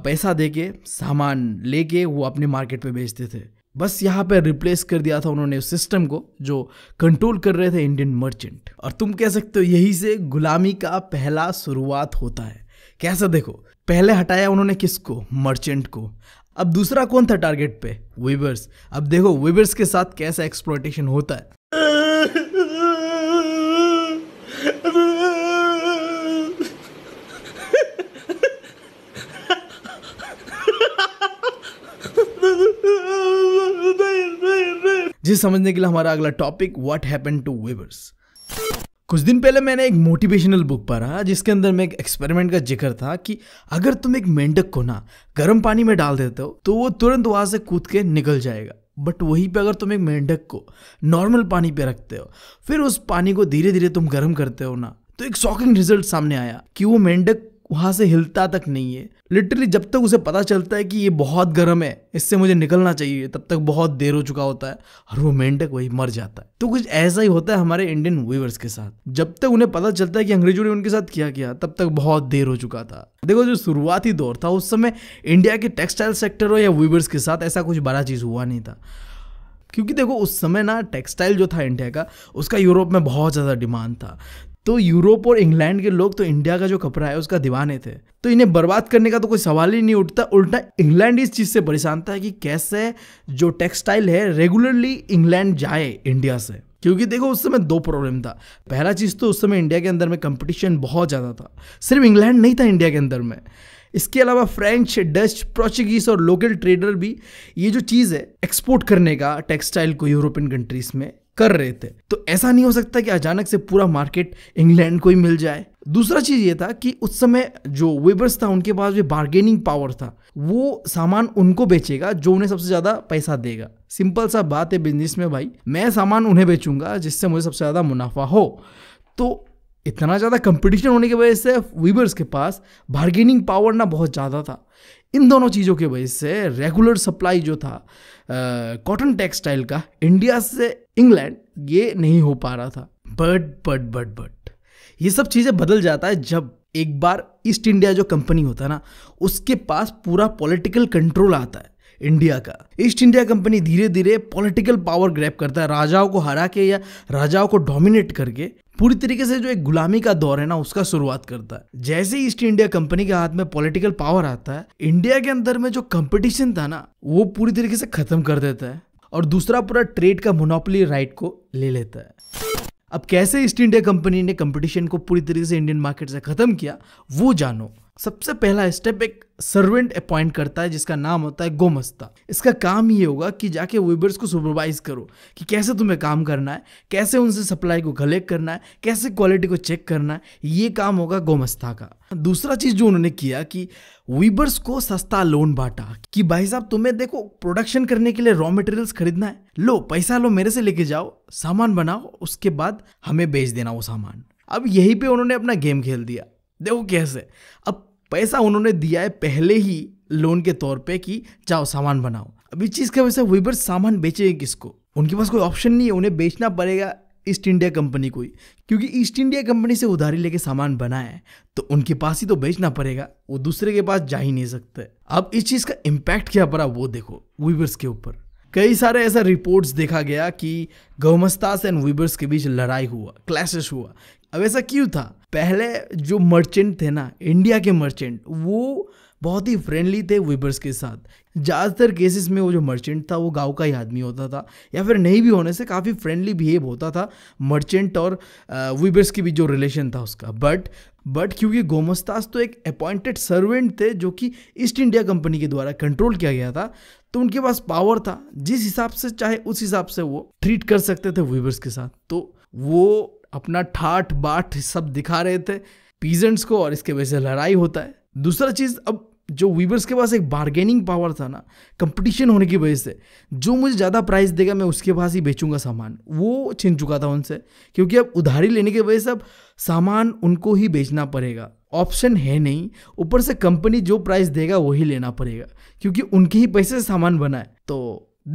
पैसा दे के सामान लेके वो अपने मार्केट पे बेचते थे बस यहाँ पे रिप्लेस कर दिया था उन्होंने उस सिस्टम को जो कंट्रोल कर रहे थे इंडियन मर्चेंट और तुम कह सकते हो यही से गुलामी का पहला शुरुआत होता है कैसा देखो पहले हटाया उन्होंने किसको मर्चेंट को अब दूसरा कौन था टारगेट पे वेबर्स अब देखो वेबर्स के साथ कैसा एक्सप्लोटेशन होता है जी समझने के लिए हमारा अगला topic what happen to weavers कुछ दिन पहले मैंने एक मोटिवेशनल बुक पढ़ा जिसके अंदर में एक एक्सपेरिमेंट का जिक्र था कि अगर तुम एक मेंढक को ना गर्म पानी में डाल देते हो तो वो तुरंत वहां से कूद के निकल जाएगा बट वहीं पे अगर तुम एक मेंढक को नॉर्मल पानी पे रखते हो फिर उस पानी को धीरे धीरे तुम गर्म करते हो ना तो एक शॉकिंग रिजल्ट सामने आया कि वो मेंढक वहाँ से हिलता तक नहीं है लिटरली जब तक उसे पता चलता है कि ये बहुत गर्म है इससे मुझे निकलना चाहिए तब तक बहुत देर हो चुका होता है और वो मेंढक वही मर जाता है तो कुछ ऐसा ही होता है हमारे इंडियन वीवर्स के साथ जब तक उन्हें पता चलता है कि अंग्रेजों ने उनके साथ क्या किया तब तक बहुत देर हो चुका था देखो जो शुरुआती दौर था उस समय इंडिया के टेक्सटाइल सेक्टर हो या वीवर्स के साथ ऐसा कुछ बड़ा चीज़ हुआ नहीं था क्योंकि देखो उस समय ना टेक्सटाइल जो था इंडिया का उसका यूरोप में बहुत ज़्यादा डिमांड था तो यूरोप और इंग्लैंड के लोग तो इंडिया का जो कपड़ा है उसका दीवाने थे तो इन्हें बर्बाद करने का तो कोई सवाल ही नहीं उठता उल्टा इंग्लैंड इस चीज़ से परेशान था कि कैसे जो टेक्सटाइल है रेगुलरली इंग्लैंड जाए इंडिया से क्योंकि देखो उस समय दो प्रॉब्लम था पहला चीज़ तो उस समय इंडिया के अंदर में कंपटीशन बहुत ज़्यादा था सिर्फ इंग्लैंड नहीं था इंडिया के अंदर में इसके अलावा फ्रेंच डच पोर्चुगीज और लोकल ट्रेडर भी ये जो चीज़ है एक्सपोर्ट करने का टेक्सटाइल को यूरोपियन कंट्रीज़ में कर रहे थे तो ऐसा नहीं हो सकता कि अचानक से पूरा मार्केट इंग्लैंड को ही मिल जाए दूसरा चीज ये था कि उस समय जो वेबर्स था उनके पास जो बार्गेनिंग पावर था वो सामान उनको बेचेगा जो उन्हें सबसे ज्यादा पैसा देगा सिंपल सा बात है बिजनेस में भाई मैं सामान उन्हें बेचूंगा जिससे मुझे सबसे ज्यादा मुनाफा हो तो इतना ज़्यादा कंपटीशन होने की वजह से वीबर्स के पास बार्गेनिंग पावर ना बहुत ज़्यादा था इन दोनों चीज़ों की वजह से रेगुलर सप्लाई जो था कॉटन टेक्सटाइल का इंडिया से इंग्लैंड ये नहीं हो पा रहा था बट बट बट बट ये सब चीज़ें बदल जाता है जब एक बार ईस्ट इंडिया जो कंपनी होता है ना उसके पास पूरा पॉलिटिकल कंट्रोल आता है इंडिया का ईस्ट इंडिया कंपनी धीरे धीरे पॉलिटिकल पावर ग्रैप करता है राजाओं को हरा के या राजाओं को डोमिनेट करके पूरी तरीके से जो एक गुलामी का दौर है ना उसका शुरुआत करता है जैसे ईस्ट इंडिया कंपनी के हाथ में पॉलिटिकल पावर आता है इंडिया के अंदर में जो कंपटीशन था ना वो पूरी तरीके से खत्म कर देता है और दूसरा पूरा ट्रेड का मोनोपली राइट को ले लेता है अब कैसे ईस्ट इंडिया कंपनी ने कंपटीशन को पूरी तरीके से इंडियन मार्केट से ख़त्म किया वो जानो सबसे पहला स्टेप एक सर्वेंट अपॉइंट करता है जिसका नाम होता है गोमस्ता इसका काम ये होगा कि जाके वेबर्स को सुपरवाइज करो कि कैसे तुम्हें काम करना है कैसे उनसे सप्लाई को कलेक्ट करना है कैसे क्वालिटी को चेक करना है ये काम होगा गोमस्ता का दूसरा चीज़ जो उन्होंने किया कि वीबर्स को सस्ता लोन बांटा कि भाई साहब तुम्हें देखो प्रोडक्शन करने के लिए रॉ मटेरियल्स खरीदना है लो पैसा लो मेरे से लेके जाओ सामान बनाओ उसके बाद हमें बेच देना वो सामान अब यहीं पे उन्होंने अपना गेम खेल दिया देखो कैसे पैसा उन्होंने दिया है पहले ही लोन के तौर पे कि जाओ सामान बनाओ इस चीज़ वजह से वीबर सामान बेचेंगे किसको उनके पास कोई ऑप्शन नहीं है उन्हें बेचना पड़ेगा ईस्ट इंडिया कंपनी को ही क्योंकि ईस्ट इंडिया कंपनी से उधारी लेके सामान बनाया है तो उनके पास ही तो बेचना पड़ेगा वो दूसरे के पास जा ही नहीं सकते अब इस चीज़ का इम्पैक्ट क्या पड़ा वो देखो वीबर्स के ऊपर कई सारे ऐसा रिपोर्ट्स देखा गया कि गौमस्तास एंड वीबर्स के बीच लड़ाई हुआ क्लैशेस हुआ अब ऐसा क्यों था पहले जो मर्चेंट थे ना इंडिया के मर्चेंट वो बहुत ही फ्रेंडली थे वीबर्स के साथ ज़्यादातर केसेस में वो जो मर्चेंट था वो गांव का ही आदमी होता था या फिर नहीं भी होने से काफ़ी फ्रेंडली बिहेव होता था मर्चेंट और वीबर्स के बीच जो रिलेशन था उसका बट बट क्योंकि गोमस्तास तो एक अपॉइंटेड सर्वेंट थे जो कि ईस्ट इंडिया कंपनी के द्वारा कंट्रोल किया गया था तो उनके पास पावर था जिस हिसाब से चाहे उस हिसाब से वो ट्रीट कर सकते थे वीबर्स के साथ तो वो अपना ठाठ बाट सब दिखा रहे थे पीजेंट्स को और इसके वजह से लड़ाई होता है दूसरा चीज़ अब जो वीवर्स के पास एक बार्गेनिंग पावर था ना कंपटीशन होने की वजह से जो मुझे ज़्यादा प्राइस देगा मैं उसके पास ही बेचूंगा सामान वो छिन चुका था उनसे क्योंकि अब उधारी लेने की वजह से अब सामान उनको ही बेचना पड़ेगा ऑप्शन है नहीं ऊपर से कंपनी जो प्राइस देगा वही लेना पड़ेगा क्योंकि उनके ही पैसे से सामान बना है तो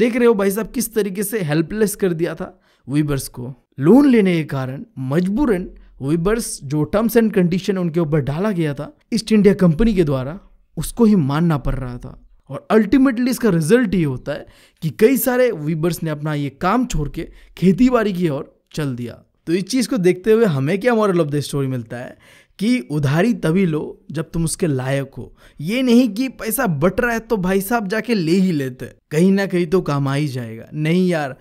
देख रहे हो भाई साहब किस तरीके से हेल्पलेस कर दिया था वीबर्स को लोन लेने के कारण मजबूरन वीबर्स जो टर्म्स एंड कंडीशन उनके ऊपर डाला गया था ईस्ट इंडिया कंपनी के द्वारा उसको ही मानना पड़ रहा था और अल्टीमेटली इसका रिजल्ट ये होता है कि कई सारे वीबर्स ने अपना ये काम छोड़ के खेती बाड़ी की ओर चल दिया तो इस चीज़ को देखते हुए हमें क्या मॉरल ऑफ द स्टोरी मिलता है कि उधारी तभी लो जब तुम उसके लायक हो ये नहीं कि पैसा बट रहा है तो भाई साहब जाके ले ही लेते कहीं ना कहीं तो काम आ ही जाएगा नहीं यार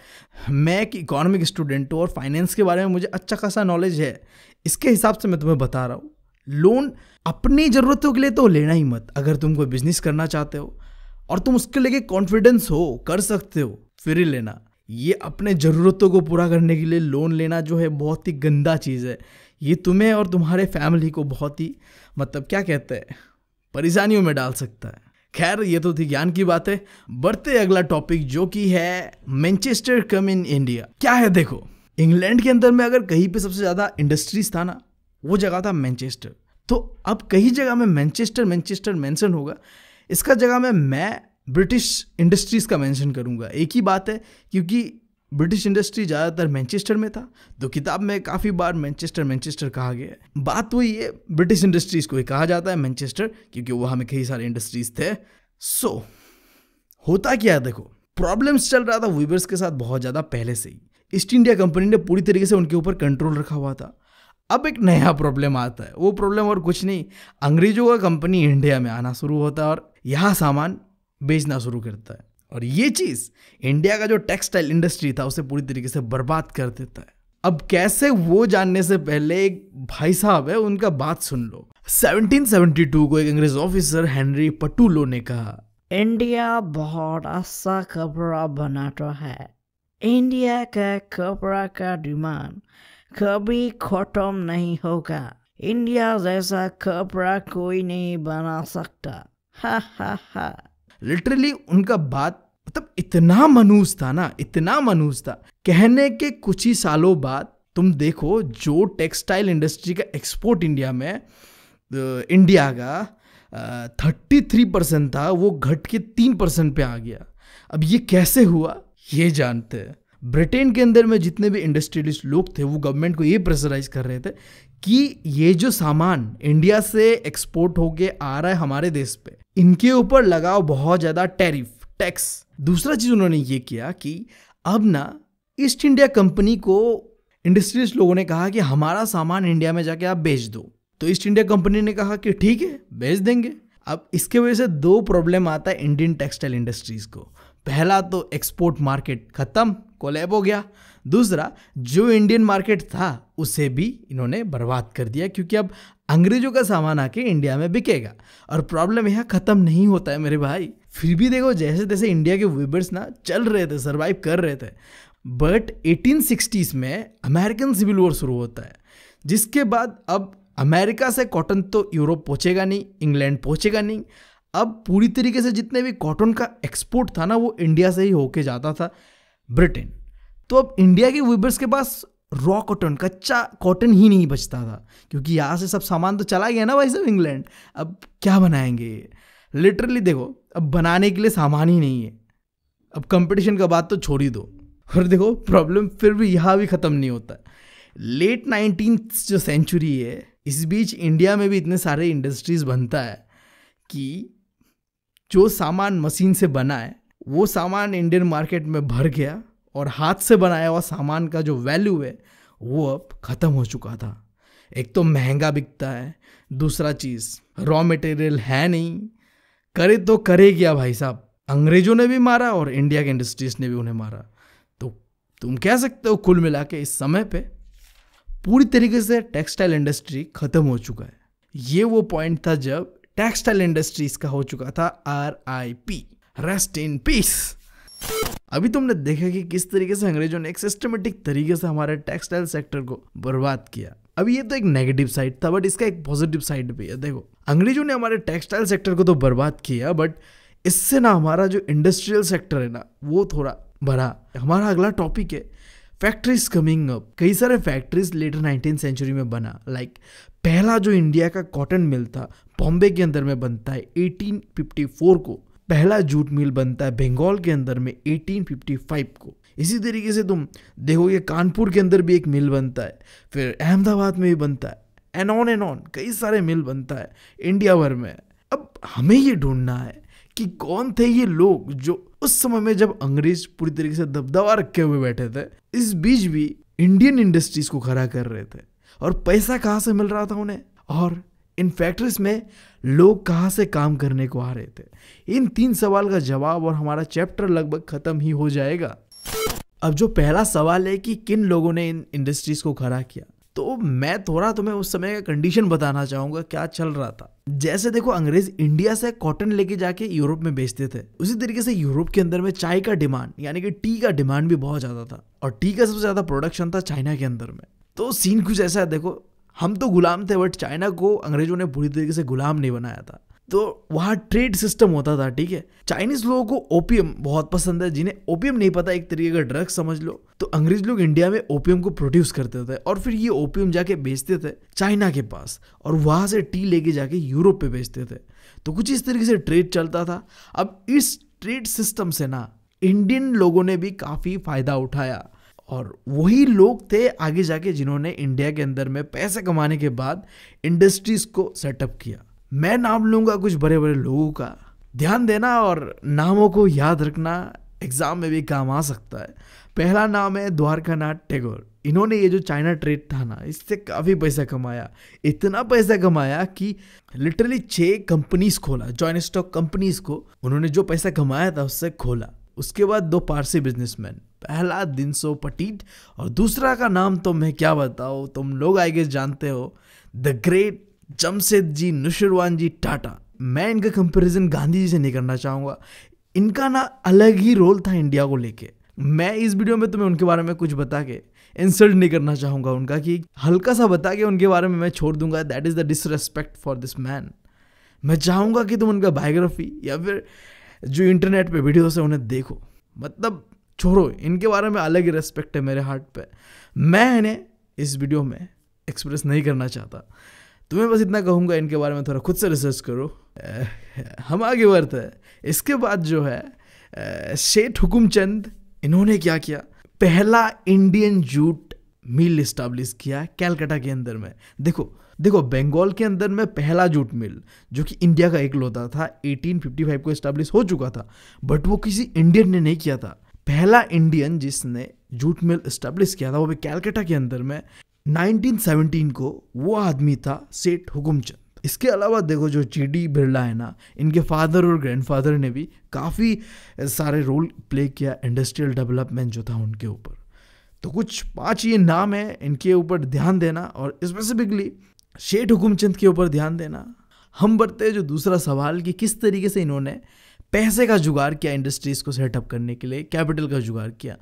मैं एक इकोनॉमिक स्टूडेंट हूँ और फाइनेंस के बारे में मुझे अच्छा खासा नॉलेज है इसके हिसाब से मैं तुम्हें बता रहा हूँ लोन अपनी ज़रूरतों के लिए तो लेना ही मत अगर तुम कोई बिजनेस करना चाहते हो और तुम उसके लिए कॉन्फिडेंस हो कर सकते हो फिर ही लेना ये अपने ज़रूरतों को पूरा करने के लिए लोन लेना जो है बहुत ही गंदा चीज़ है ये तुम्हें और तुम्हारे फैमिली को बहुत ही मतलब क्या कहते हैं परेशानियों में डाल सकता है खैर ये तो थी ज्ञान की बात है बढ़ते अगला टॉपिक जो कि है मैनचेस्टर कम इन इंडिया क्या है देखो इंग्लैंड के अंदर में अगर कहीं पे सबसे ज़्यादा इंडस्ट्रीज था ना वो जगह था मैनचेस्टर तो अब कहीं जगह में मैनचेस्टर मैनचेस्टर मेंशन होगा इसका जगह में मैं ब्रिटिश इंडस्ट्रीज़ का मेंशन करूंगा एक ही बात है क्योंकि ब्रिटिश इंडस्ट्री ज़्यादातर मैनचेस्टर में था तो किताब में काफ़ी बार मैनचेस्टर मैनचेस्टर कहा गया है बात वही है ब्रिटिश इंडस्ट्रीज़ को ही कहा जाता है मैनचेस्टर क्योंकि वहाँ में कई सारे इंडस्ट्रीज़ थे सो so, होता क्या है देखो प्रॉब्लम्स चल रहा था वीवर्स के साथ बहुत ज़्यादा पहले से ही ईस्ट इंडिया कंपनी ने पूरी तरीके से उनके ऊपर कंट्रोल रखा हुआ था अब एक नया प्रॉब्लम आता है वो प्रॉब्लम और कुछ नहीं अंग्रेजों का कंपनी इंडिया में आना शुरू होता है और यहाँ सामान बेचना शुरू करता है और ये चीज़ इंडिया का जो टेक्सटाइल इंडस्ट्री था उसे पूरी तरीके से बर्बाद कर देता है अब कैसे वो जानने से पहले एक भाई साहब है उनका बात सुन लो 1772 को एक अंग्रेज ऑफिसर हेनरी पटूलो ने कहा इंडिया बहुत अच्छा कपड़ा बनाता है इंडिया का कपड़ा का डिमांड कभी खत्म नहीं होगा इंडिया जैसा कपड़ा कोई नहीं बना सकता हा हा हा लिटरली उनका बात मतलब इतना मनूज था ना इतना मनूज था कहने के कुछ ही सालों बाद तुम देखो जो टेक्सटाइल इंडस्ट्री का एक्सपोर्ट इंडिया में इंडिया का थर्टी थ्री परसेंट था वो घट के तीन परसेंट पे आ गया अब ये कैसे हुआ ये जानते हैं ब्रिटेन के अंदर में जितने भी इंडस्ट्रियलिस्ट लोग थे वो गवर्नमेंट को ये प्रेशराइज कर रहे थे कि ये जो सामान इंडिया से एक्सपोर्ट होके आ रहा है हमारे देश पे इनके ऊपर लगाओ बहुत ज़्यादा टैरिफ टैक्स दूसरा चीज़ उन्होंने ये किया कि अब ना ईस्ट इंडिया कंपनी को इंडस्ट्रीज लोगों ने कहा कि हमारा सामान इंडिया में जाके आप बेच दो तो ईस्ट इंडिया कंपनी ने कहा कि ठीक है बेच देंगे अब इसके वजह से दो प्रॉब्लम आता है इंडियन टेक्सटाइल इंडस्ट्रीज़ को पहला तो एक्सपोर्ट मार्केट ख़त्म कोलैब हो गया दूसरा जो इंडियन मार्केट था उसे भी इन्होंने बर्बाद कर दिया क्योंकि अब अंग्रेजों का सामान आके इंडिया में बिकेगा और प्रॉब्लम यह ख़त्म नहीं होता है मेरे भाई फिर भी देखो जैसे तैसे इंडिया के वेबर्स ना चल रहे थे सर्वाइव कर रहे थे बट एटीन में अमेरिकन सिविल वॉर शुरू होता है जिसके बाद अब अमेरिका से कॉटन तो यूरोप पहुँचेगा नहीं इंग्लैंड पहुँचेगा नहीं अब पूरी तरीके से जितने भी कॉटन का एक्सपोर्ट था ना वो इंडिया से ही होके जाता था ब्रिटेन तो अब इंडिया के वीबर्स के पास रॉ कॉटन कच्चा कॉटन ही नहीं बचता था क्योंकि यहाँ से सब सामान तो चला गया ना भाई सब इंग्लैंड अब क्या बनाएंगे लिटरली देखो अब बनाने के लिए सामान ही नहीं है अब कंपटीशन का बात तो छोड़ ही दो और देखो प्रॉब्लम फिर भी यहाँ भी ख़त्म नहीं होता लेट नाइनटीन जो सेंचुरी है इस बीच इंडिया में भी इतने सारे इंडस्ट्रीज़ बनता है कि जो सामान मशीन से बना है वो सामान इंडियन मार्केट में भर गया और हाथ से बनाया हुआ सामान का जो वैल्यू है वो अब ख़त्म हो चुका था एक तो महंगा बिकता है दूसरा चीज़ रॉ मटेरियल है नहीं करे तो करे क्या भाई साहब अंग्रेजों ने भी मारा और इंडिया के इंडस्ट्रीज़ ने भी उन्हें मारा तो तुम कह सकते हो कुल मिला के इस समय पे पूरी तरीके से टेक्सटाइल इंडस्ट्री ख़त्म हो चुका है ये वो पॉइंट था जब टेक्सटाइल इंडस्ट्रीज का हो चुका था R I P rest in peace अभी तुमने देखा कि किस तरीके से अंग्रेजों ने एक सिस्टमेटिक तरीके से हमारे टेक्सटाइल सेक्टर को बर्बाद किया अभी ये तो एक नेगेटिव साइड था बट इसका एक पॉजिटिव साइड भी है देखो अंग्रेजों ने हमारे टेक्सटाइल सेक्टर को तो बर्बाद किया बट इससे ना हमारा जो इंडस्ट्रियल सेक्टर है ना वो थोड़ा बढ़ा हमारा अगला टॉपिक है फैक्ट्रीज कमिंग अप कई सारे फैक्ट्रीज लेटर नाइनटीन सेंचुरी में बना लाइक पहला जो इंडिया का कॉटन मिल था बॉम्बे के अंदर में बनता है 1854 को पहला जूट मिल बनता है बंगाल के अंदर में 1855 को इसी तरीके से तुम देखोगे कानपुर के अंदर भी एक मिल बनता है फिर अहमदाबाद में भी बनता है एन ऑन एन ऑन कई सारे मिल बनता है इंडिया भर में अब हमें ये ढूंढना है कि कौन थे ये लोग जो उस समय में जब अंग्रेज पूरी तरीके से दबदबा रखे हुए बैठे थे इस बीच भी इंडियन इंडस्ट्रीज को खड़ा कर रहे थे और पैसा कहाँ से मिल रहा था उन्हें और इन फैक्ट्रीज में लोग कहाँ से काम करने को आ रहे थे इन तीन सवाल का जवाब और हमारा चैप्टर लगभग ख़त्म ही हो जाएगा अब जो पहला सवाल है कि किन लोगों ने इन इंडस्ट्रीज़ को खड़ा किया तो मैं थोड़ा तुम्हें उस समय का कंडीशन बताना चाहूंगा क्या चल रहा था जैसे देखो अंग्रेज इंडिया से कॉटन लेके जाके यूरोप में बेचते थे उसी तरीके से यूरोप के अंदर में चाय का डिमांड यानी कि टी का डिमांड भी बहुत ज़्यादा था और टी का सबसे ज़्यादा प्रोडक्शन था चाइना के अंदर में तो सीन कुछ ऐसा है देखो हम तो गुलाम थे बट चाइना को अंग्रेजों ने पूरी तरीके से गुलाम नहीं बनाया था तो वहाँ ट्रेड सिस्टम होता था ठीक है चाइनीज लोगों को ओपियम बहुत पसंद है जिन्हें ओपियम नहीं पता एक तरीके का ड्रग समझ लो तो अंग्रेज लोग इंडिया में ओपियम को प्रोड्यूस करते थे और फिर ये ओपियम जाके बेचते थे चाइना के पास और वहाँ से टी लेके जाके यूरोप पे बेचते थे तो कुछ इस तरीके से ट्रेड चलता था अब इस ट्रेड सिस्टम से ना इंडियन लोगों ने भी काफ़ी फायदा उठाया और वही लोग थे आगे जाके जिन्होंने इंडिया के अंदर में पैसे कमाने के बाद इंडस्ट्रीज को सेटअप किया मैं नाम लूंगा कुछ बड़े बड़े लोगों का ध्यान देना और नामों को याद रखना एग्ज़ाम में भी काम आ सकता है पहला नाम है द्वारका नाथ टैगोर इन्होंने ये जो चाइना ट्रेड था ना इससे काफ़ी पैसा कमाया इतना पैसा कमाया कि लिटरली छः कंपनीज खोला जॉइंट स्टॉक कंपनीज को उन्होंने जो पैसा कमाया था उससे खोला उसके बाद दो पारसी बिजनेसमैन पहला दिन सो पटीट और दूसरा का नाम तो मैं क्या बताओ तुम लोग आई गेस जानते हो द ग्रेट जमशेद जी नुशरवान जी टाटा मैं इनका कंपैरिजन गांधी जी से नहीं करना चाहूँगा इनका ना अलग ही रोल था इंडिया को लेके मैं इस वीडियो में तुम्हें उनके बारे में कुछ बता के इंसल्ट नहीं करना चाहूँगा उनका कि हल्का सा बता के उनके बारे में मैं छोड़ दूंगा that is the disrespect for this man मैं चाहूँगा कि तुम उनका बायोग्राफी या फिर जो इंटरनेट पे वीडियोस है उन्हें देखो मतलब छोड़ो इनके बारे में अलग ही रेस्पेक्ट है मेरे हार्ट पे मैं इन्हें इस वीडियो में एक्सप्रेस नहीं करना चाहता तो मैं बस इतना कहूँगा इनके बारे में थोड़ा खुद से रिसर्च करो हम आगे बढ़ते हैं इसके बाद जो है शेठ हुकुम चंद इन्होंने क्या किया पहला इंडियन जूट मिल इस्टाब्लिश किया कैलकाटा के अंदर में देखो देखो बंगाल के अंदर में पहला जूट मिल जो कि इंडिया का एक लौता था 1855 को इस्टाब्लिश हो चुका था बट वो किसी इंडियन ने नहीं किया था पहला इंडियन जिसने जूट मिल स्टैब्लिश किया था वो भी कैलकाटा के अंदर में 1917 को वो आदमी था सेठ हुकुमचंद इसके अलावा देखो जो जी डी बिरला है ना इनके फादर और ग्रैंडफादर ने भी काफ़ी सारे रोल प्ले किया इंडस्ट्रियल डेवलपमेंट जो था उनके ऊपर तो कुछ पांच ये नाम है इनके ऊपर ध्यान देना और स्पेसिफिकली शेठ हुकुमचंद के ऊपर ध्यान देना हम बढ़ते जो दूसरा सवाल कि किस तरीके से इन्होंने पैसे का जुगाड़ किया इंडस्ट्रीज़ को सेटअप करने के लिए कैपिटल का जुगाड़ किया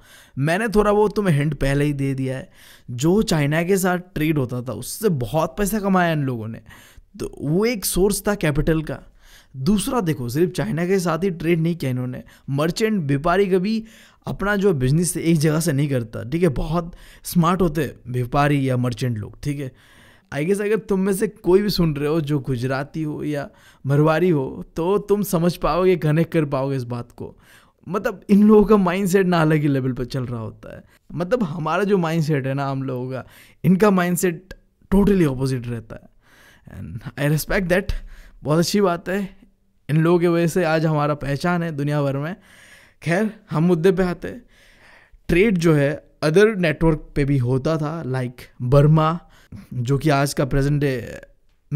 मैंने थोड़ा बहुत तुम्हें हिंट पहले ही दे दिया है जो चाइना के साथ ट्रेड होता था उससे बहुत पैसा कमाया इन लोगों ने तो वो एक सोर्स था कैपिटल का दूसरा देखो सिर्फ चाइना के साथ ही ट्रेड नहीं किया इन्होंने मर्चेंट व्यापारी कभी अपना जो बिजनेस एक जगह से नहीं करता ठीक है बहुत स्मार्ट होते व्यापारी या मर्चेंट लोग ठीक है आई गेस अगर तुम में से कोई भी सुन रहे हो जो गुजराती हो या मरवारी हो तो तुम समझ पाओगे कनेक्ट कर पाओगे इस बात को मतलब इन लोगों का माइंडसेट ना अलग ही लेवल पर चल रहा होता है मतलब हमारा जो माइंडसेट है ना हम लोगों का इनका माइंडसेट टोटली ऑपोजिट रहता है एंड आई रिस्पेक्ट दैट बहुत अच्छी बात है इन लोगों की वजह से आज हमारा पहचान है दुनिया भर में खैर हम मुद्दे पे आते हैं ट्रेड जो है अदर नेटवर्क पे भी होता था लाइक बर्मा जो कि आज का प्रेजेंट डे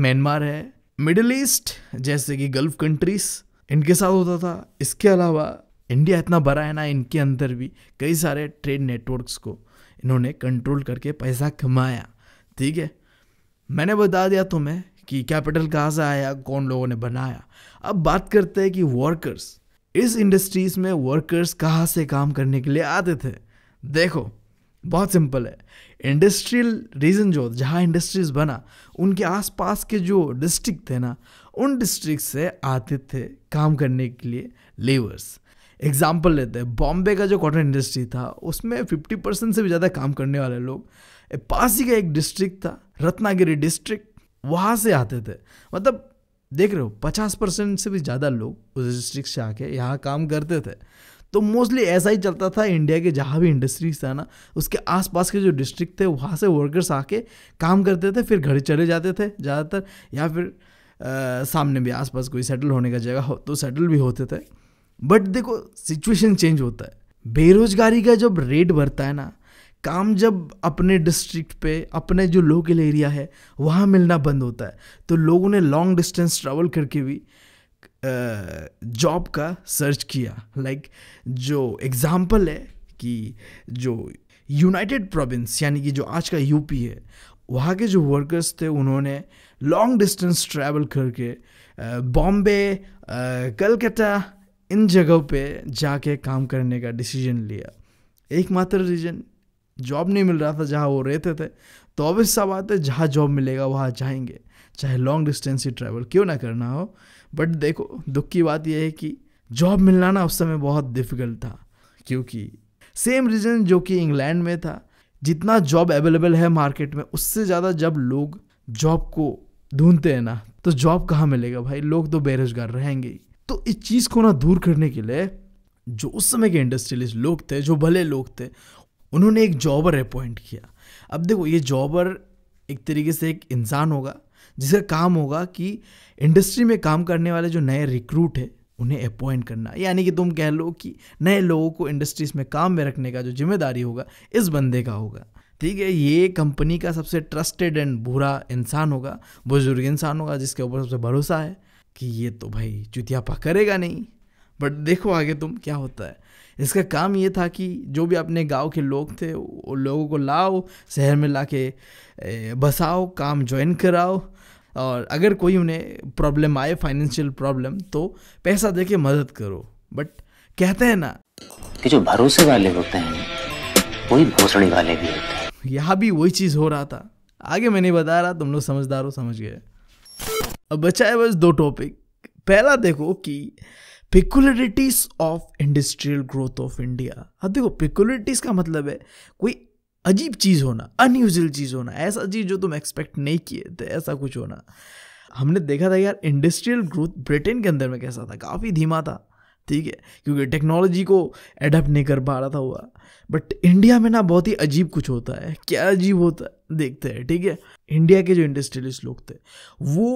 म्यांमार है मिडिल ईस्ट जैसे कि गल्फ कंट्रीज इनके साथ होता था इसके अलावा इंडिया इतना बड़ा है ना इनके अंदर भी कई सारे ट्रेड नेटवर्क्स को इन्होंने कंट्रोल करके पैसा कमाया ठीक है मैंने बता दिया तुम्हें कि कैपिटल कहाँ से आया कौन लोगों ने बनाया अब बात करते हैं कि वर्कर्स इस इंडस्ट्रीज में वर्कर्स कहाँ से काम करने के लिए आते थे देखो बहुत सिंपल है इंडस्ट्रियल रीजन जो जहाँ इंडस्ट्रीज बना उनके आसपास के जो डिस्ट्रिक्ट थे ना उन डिस्ट्रिक्ट से आते थे काम करने के लिए लेबर्स एग्जाम्पल लेते हैं बॉम्बे का जो कॉटन इंडस्ट्री था उसमें फिफ्टी परसेंट से भी ज़्यादा काम करने वाले लोग पास ही का एक डिस्ट्रिक्ट था रत्नागिरी डिस्ट्रिक्ट वहाँ से आते थे मतलब देख रहे हो पचास परसेंट से भी ज़्यादा लोग उस डिस्ट्रिक्ट से आके यहाँ काम करते थे तो मोस्टली ऐसा ही चलता था इंडिया के जहाँ भी इंडस्ट्रीज था ना उसके आसपास के जो डिस्ट्रिक्ट थे वहाँ से वर्कर्स आके काम करते थे फिर घर चले जाते थे ज़्यादातर या फिर आ, सामने भी आसपास कोई सेटल होने का जगह हो तो सेटल भी होते थे बट देखो सिचुएशन चेंज होता है बेरोजगारी का जब रेट बढ़ता है ना काम जब अपने डिस्ट्रिक्ट पे अपने जो लोकल एरिया है वहाँ मिलना बंद होता है तो लोगों ने लॉन्ग डिस्टेंस ट्रैवल करके भी जॉब का सर्च किया लाइक like, जो एग्ज़ाम्पल है कि जो यूनाइटेड प्रोविंस यानी कि जो आज का यूपी है वहाँ के जो वर्कर्स थे उन्होंने लॉन्ग डिस्टेंस ट्रैवल करके बॉम्बे कलकत्ता इन जगहों पे जाके काम करने का डिसीजन लिया एकमात्र रीजन जॉब नहीं मिल रहा था जहाँ वो रहते थे तो अब इस बात है जहाँ जॉब मिलेगा वहाँ जाएंगे चाहे लॉन्ग डिस्टेंस ही ट्रैवल क्यों ना करना हो बट देखो दुख की बात यह है कि जॉब मिलना ना उस समय बहुत डिफिकल्ट था क्योंकि सेम रीज़न जो कि इंग्लैंड में था जितना जॉब अवेलेबल है मार्केट में उससे ज़्यादा जब लोग जॉब को ढूंढते हैं ना तो जॉब कहाँ मिलेगा भाई लोग तो बेरोजगार रहेंगे तो इस चीज़ को ना दूर करने के लिए जो उस समय के इंडस्ट्रियलिस्ट लोग थे जो भले लोग थे उन्होंने एक जॉबर अपॉइंट किया अब देखो ये जॉबर एक तरीके से एक इंसान होगा जिसका काम होगा कि इंडस्ट्री में काम करने वाले जो नए रिक्रूट है उन्हें अपॉइंट करना यानी कि तुम कह लो कि नए लोगों को इंडस्ट्रीज में काम में रखने का जो जिम्मेदारी होगा इस बंदे का होगा ठीक है ये कंपनी का सबसे ट्रस्टेड एंड बुरा इंसान होगा बुजुर्ग इंसान होगा जिसके ऊपर सबसे भरोसा है कि ये तो भाई चुतियापा करेगा नहीं बट देखो आगे तुम क्या होता है इसका काम ये था कि जो भी अपने गांव के लोग थे वो लोगों को लाओ शहर में ला के बसाओ काम ज्वाइन कराओ और अगर कोई उन्हें प्रॉब्लम आए फाइनेंशियल प्रॉब्लम तो पैसा दे के मदद करो बट कहते हैं ना कि जो भरोसे वाले होते हैं वही भोसड़ी वाले भी होते हैं यहाँ भी वही चीज़ हो रहा था आगे मैं नहीं बता रहा तुम लोग समझदार हो समझ गए अब बचा है बस दो टॉपिक पहला देखो कि peculiarities of industrial growth of India अब देखो पिकुलरिटीज का मतलब है कोई अजीब चीज़ होना अनयूजल चीज़ होना ऐसा चीज़ जो तुम एक्सपेक्ट नहीं किए थे तो ऐसा कुछ होना हमने देखा था यार इंडस्ट्रियल ग्रोथ ब्रिटेन के अंदर में कैसा था काफ़ी धीमा था ठीक है क्योंकि टेक्नोलॉजी को एडप्ट नहीं कर पा रहा था हुआ बट इंडिया में ना बहुत ही अजीब कुछ होता है क्या अजीब होता है देखते हैं ठीक है इंडिया के जो इंडस्ट्रियलिस्ट लोग थे वो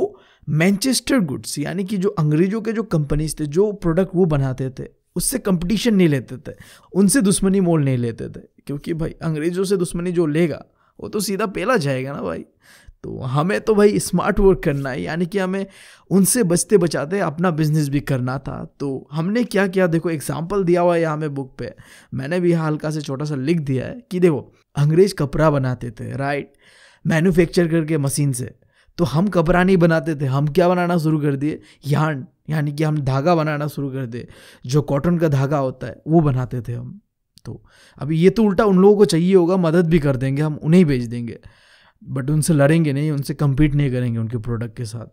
मैनचेस्टर गुड्स यानी कि जो अंग्रेजों के जो कंपनीज थे जो प्रोडक्ट वो बनाते थे उससे कंपटीशन नहीं लेते थे उनसे दुश्मनी मोल नहीं लेते थे क्योंकि भाई अंग्रेजों से दुश्मनी जो लेगा वो तो सीधा पेला जाएगा ना भाई तो हमें तो भाई स्मार्ट वर्क करना है यानी कि हमें उनसे बचते बचाते अपना बिजनेस भी करना था तो हमने क्या किया देखो एग्जाम्पल दिया हुआ है यहाँ में बुक पे मैंने भी हल्का से छोटा सा लिख दिया है कि देखो अंग्रेज कपड़ा बनाते थे राइट मैन्युफैक्चर करके मशीन से तो हम कपड़ा नहीं बनाते थे हम क्या बनाना शुरू कर दिए यान यानी कि हम धागा बनाना शुरू कर दिए जो कॉटन का धागा होता है वो बनाते थे हम तो अभी ये तो उल्टा उन लोगों को चाहिए होगा मदद भी कर देंगे हम उन्हें भेज देंगे बट उनसे लड़ेंगे नहीं उनसे कम्पीट नहीं करेंगे उनके प्रोडक्ट के साथ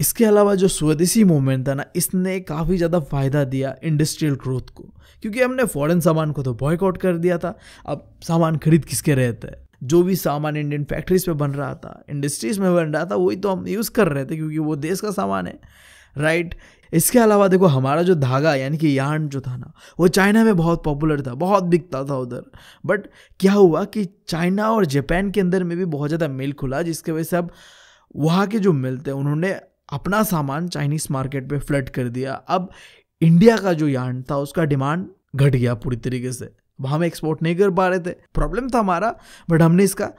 इसके अलावा जो स्वदेशी मूवमेंट था ना इसने काफ़ी ज़्यादा फ़ायदा दिया इंडस्ट्रियल ग्रोथ को क्योंकि हमने फॉरेन सामान को तो बॉयकआउट कर दिया था अब सामान खरीद किसके रहता है जो भी सामान इंडियन फैक्ट्रीज पे बन रहा था इंडस्ट्रीज में बन रहा था वही तो हम यूज़ कर रहे थे क्योंकि वो देश का सामान है राइट इसके अलावा देखो हमारा जो धागा यानी कि यार्न जो था ना वो चाइना में बहुत पॉपुलर था बहुत बिकता था उधर बट क्या हुआ कि चाइना और जापान के अंदर में भी बहुत ज़्यादा मिल खुला जिसके वजह से अब वहाँ के जो मिल थे उन्होंने अपना सामान चाइनीज़ मार्केट पर फ्लड कर दिया अब इंडिया का जो यार्न था उसका डिमांड घट गया पूरी तरीके से हम एक्सपोर्ट नहीं कर पा रहे थे प्रॉब्लम था हमारा बट हमने इसका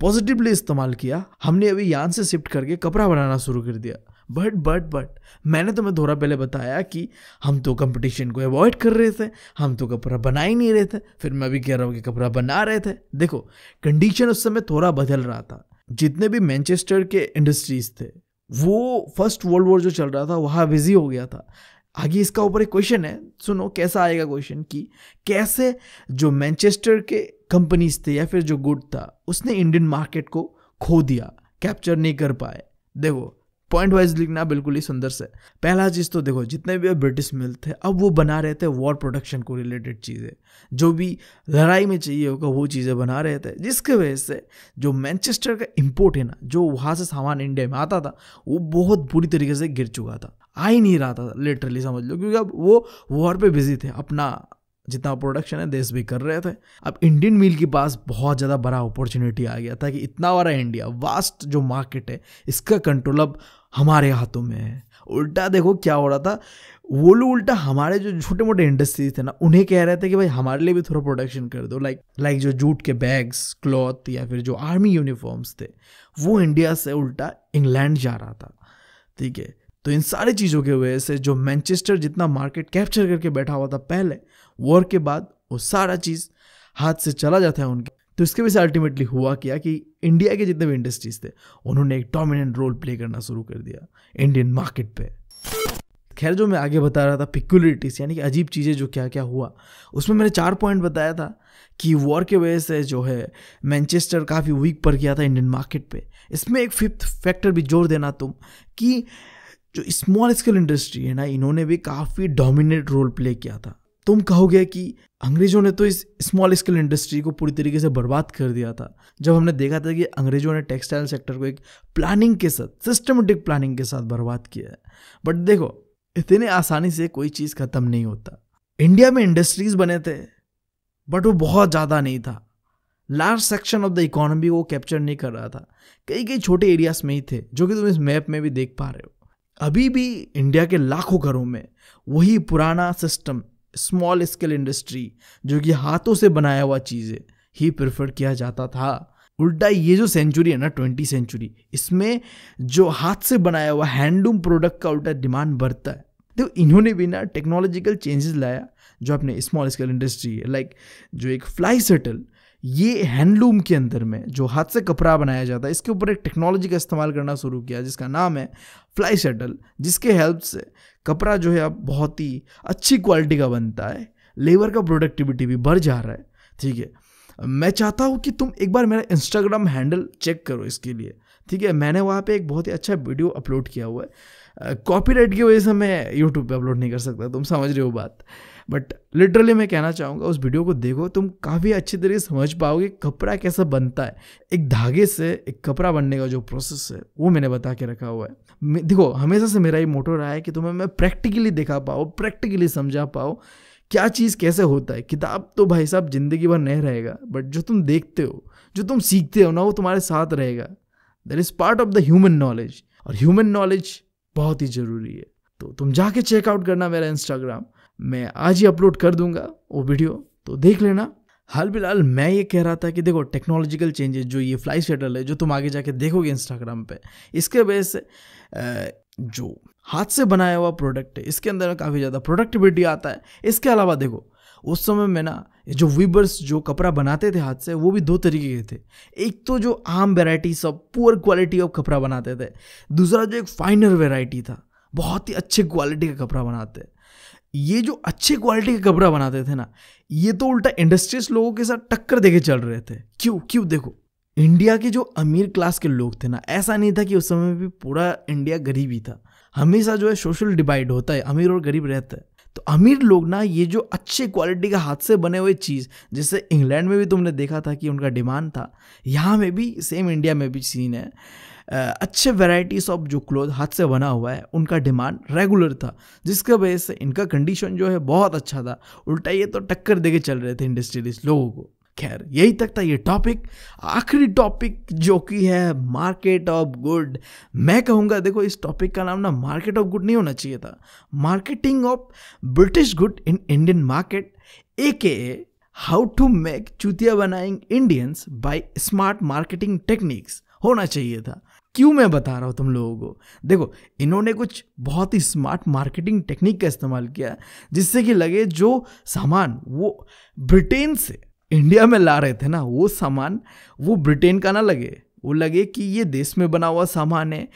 पॉजिटिवली इस्तेमाल किया हमने अभी यहाँ से शिफ्ट करके कपड़ा बनाना शुरू कर दिया बट बट बट मैंने तुम्हें थोड़ा पहले बताया कि हम तो कंपटीशन को अवॉइड कर रहे थे हम तो कपड़ा बना ही नहीं रहे थे फिर मैं भी कह रहा हूँ कि कपड़ा बना रहे थे देखो कंडीशन उस समय थोड़ा बदल रहा था जितने भी मैनचेस्टर के इंडस्ट्रीज थे वो फर्स्ट वर्ल्ड वॉर जो चल रहा था वहाँ बिजी हो गया था आगे इसका ऊपर एक क्वेश्चन है सुनो कैसा आएगा क्वेश्चन कि कैसे जो मैनचेस्टर के कंपनीज थे या फिर जो गुड था उसने इंडियन मार्केट को खो दिया कैप्चर नहीं कर पाए देखो पॉइंट वाइज लिखना बिल्कुल ही सुंदर से पहला चीज़ तो देखो जितने भी ब्रिटिश मिल थे अब वो बना रहे थे वॉर प्रोडक्शन को रिलेटेड चीज़ें जो भी लड़ाई में चाहिए होगा वो चीज़ें बना रहे थे जिसके वजह से जो मैनचेस्टर का इम्पोर्ट है ना जो वहाँ से सामान इंडिया में आता था वो बहुत बुरी तरीके से गिर चुका था आ ही नहीं रहा था लिटरली समझ लो क्योंकि अब वो वॉर पे बिजी थे अपना जितना प्रोडक्शन है देश भी कर रहे थे अब इंडियन मील के पास बहुत ज़्यादा बड़ा अपॉर्चुनिटी आ गया था कि इतना बड़ा इंडिया वास्ट जो मार्केट है इसका कंट्रोल अब हमारे हाथों में है उल्टा देखो क्या हो रहा था वो लोग उल्टा हमारे जो छोटे मोटे इंडस्ट्रीज थे ना उन्हें कह रहे थे कि भाई हमारे लिए भी थोड़ा प्रोडक्शन कर दो लाइक लाइक जो जूट के बैग्स क्लॉथ या फिर जो आर्मी यूनिफॉर्म्स थे वो इंडिया से उल्टा इंग्लैंड जा रहा था ठीक है तो इन सारी चीज़ों की वजह से जो मैनचेस्टर जितना मार्केट कैप्चर करके बैठा हुआ था पहले वॉर के बाद वो सारा चीज़ हाथ से चला जाता है उनके तो इसके वजह से अल्टीमेटली हुआ क्या कि इंडिया के जितने भी इंडस्ट्रीज थे उन्होंने एक डोमिनेंट रोल प्ले करना शुरू कर दिया इंडियन मार्केट पे खैर जो मैं आगे बता रहा था पिक्युलरिटीज़ यानी कि अजीब चीज़ें जो क्या क्या हुआ उसमें मैंने चार पॉइंट बताया था कि वॉर के वजह से जो है मैनचेस्टर काफ़ी वीक पर गया था इंडियन मार्केट पे इसमें एक फिफ्थ फैक्टर भी जोर देना तुम कि जो स्मॉल स्केल इंडस्ट्री है ना इन्होंने भी काफ़ी डोमिनेट रोल प्ले किया था तुम कहोगे कि अंग्रेजों ने तो इस स्मॉल स्केल इंडस्ट्री को पूरी तरीके से बर्बाद कर दिया था जब हमने देखा था कि अंग्रेजों ने टेक्सटाइल सेक्टर को एक प्लानिंग के साथ सिस्टमेटिक प्लानिंग के साथ बर्बाद किया है बट देखो इतने आसानी से कोई चीज़ ख़त्म नहीं होता इंडिया में इंडस्ट्रीज बने थे बट वो बहुत ज़्यादा नहीं था large section of the economy को कैप्चर नहीं कर रहा था कई कई छोटे एरियाज में ही थे जो कि तुम इस मैप में भी देख पा रहे हो अभी भी इंडिया के लाखों घरों में वही पुराना सिस्टम स्मॉल स्केल इंडस्ट्री जो कि हाथों से बनाया हुआ चीज़ है ही प्रेफर किया जाता था उल्टा ये जो सेंचुरी है ना ट्वेंटी सेंचुरी इसमें जो हाथ से बनाया हुआ हैंडलूम प्रोडक्ट का उल्टा डिमांड बढ़ता है तो इन्होंने भी ना टेक्नोलॉजिकल चेंजेस लाया जो अपने स्मॉल स्केल इंडस्ट्री है लाइक जो एक फ्लाई सेटल ये हैंडलूम के अंदर में जो हाथ से कपड़ा बनाया जाता है इसके ऊपर एक टेक्नोलॉजी का इस्तेमाल करना शुरू किया जिसका नाम है फ्लाई शटल जिसके हेल्प से कपड़ा जो है अब बहुत ही अच्छी क्वालिटी का बनता है लेबर का प्रोडक्टिविटी भी बढ़ जा रहा है ठीक है मैं चाहता हूँ कि तुम एक बार मेरा इंस्टाग्राम हैंडल चेक करो इसके लिए ठीक है मैंने वहाँ पे एक बहुत ही अच्छा वीडियो अपलोड किया हुआ है कॉपीराइट की वजह से मैं यूट्यूब पे अपलोड नहीं कर सकता तुम समझ रहे हो बात बट लिटरली मैं कहना चाहूँगा उस वीडियो को देखो तुम काफ़ी अच्छी तरीके से समझ पाओगे कपड़ा कैसा बनता है एक धागे से एक कपड़ा बनने का जो प्रोसेस है वो मैंने बता के रखा हुआ है देखो हमेशा से मेरा ये मोटो रहा है कि तुम्हें मैं प्रैक्टिकली दिखा पाओ प्रैक्टिकली समझा पाओ क्या चीज़ कैसे होता है किताब तो भाई साहब ज़िंदगी भर नहीं रहेगा बट जो तुम देखते हो जो तुम सीखते हो ना वो तुम्हारे साथ रहेगा that is part of the human knowledge और ह्यूमन नॉलेज बहुत ही ज़रूरी है तो तुम जाके चेकआउट करना मेरा इंस्टाग्राम मैं आज ही अपलोड कर दूंगा वो वीडियो तो देख लेना हाल फिलहाल मैं ये कह रहा था कि देखो टेक्नोलॉजिकल चेंजेस जो ये फ्लाई शटल है जो तुम आगे जाके देखोगे इंस्टाग्राम पे इसके वजह से जो हाथ से बनाया हुआ प्रोडक्ट है इसके अंदर काफ़ी ज़्यादा प्रोडक्टिविटी आता है इसके अलावा देखो उस समय में ना जो वीबर्स जो कपड़ा बनाते थे हाथ से वो भी दो तरीके के थे एक तो जो आम वेराइटी सब पुअर क्वालिटी ऑफ कपड़ा बनाते थे दूसरा जो एक फाइनर वेराइटी था बहुत ही अच्छे क्वालिटी का कपड़ा बनाते हैं ये जो अच्छे क्वालिटी के कपड़ा बनाते थे ना ये तो उल्टा इंडस्ट्रीज लोगों के साथ टक्कर देके चल रहे थे क्यों क्यों देखो इंडिया के जो अमीर क्लास के लोग थे ना ऐसा नहीं था कि उस समय भी पूरा इंडिया गरीब ही था हमेशा जो है सोशल डिवाइड होता है अमीर और गरीब रहता है तो अमीर लोग ना ये जो अच्छे क्वालिटी के हाथ से बने हुए चीज़ जैसे इंग्लैंड में भी तुमने देखा था कि उनका डिमांड था यहाँ में भी सेम इंडिया में भी सीन है अच्छे वेराइटीज़ ऑफ जो क्लोथ हाथ से बना हुआ है उनका डिमांड रेगुलर था जिसके वजह से इनका कंडीशन जो है बहुत अच्छा था उल्टा ये तो टक्कर दे के चल रहे थे इंडस्ट्रियलिस्ट लोगों को खैर यही तक था ये टॉपिक आखिरी टॉपिक जो कि है मार्केट ऑफ गुड मैं कहूँगा देखो इस टॉपिक का नाम ना मार्केट ऑफ गुड नहीं होना चाहिए था marketing of British good in Indian market A K A how to make चूतिया बनाइंग Indians by smart marketing techniques होना चाहिए था क्यों मैं बता रहा हूँ तुम लोगों को देखो इन्होंने कुछ बहुत ही स्मार्ट मार्केटिंग टेक्निक का इस्तेमाल किया जिससे कि लगे जो सामान वो ब्रिटेन से इंडिया में ला रहे थे ना वो सामान वो ब्रिटेन का ना लगे वो लगे कि ये देश में बना हुआ सामान है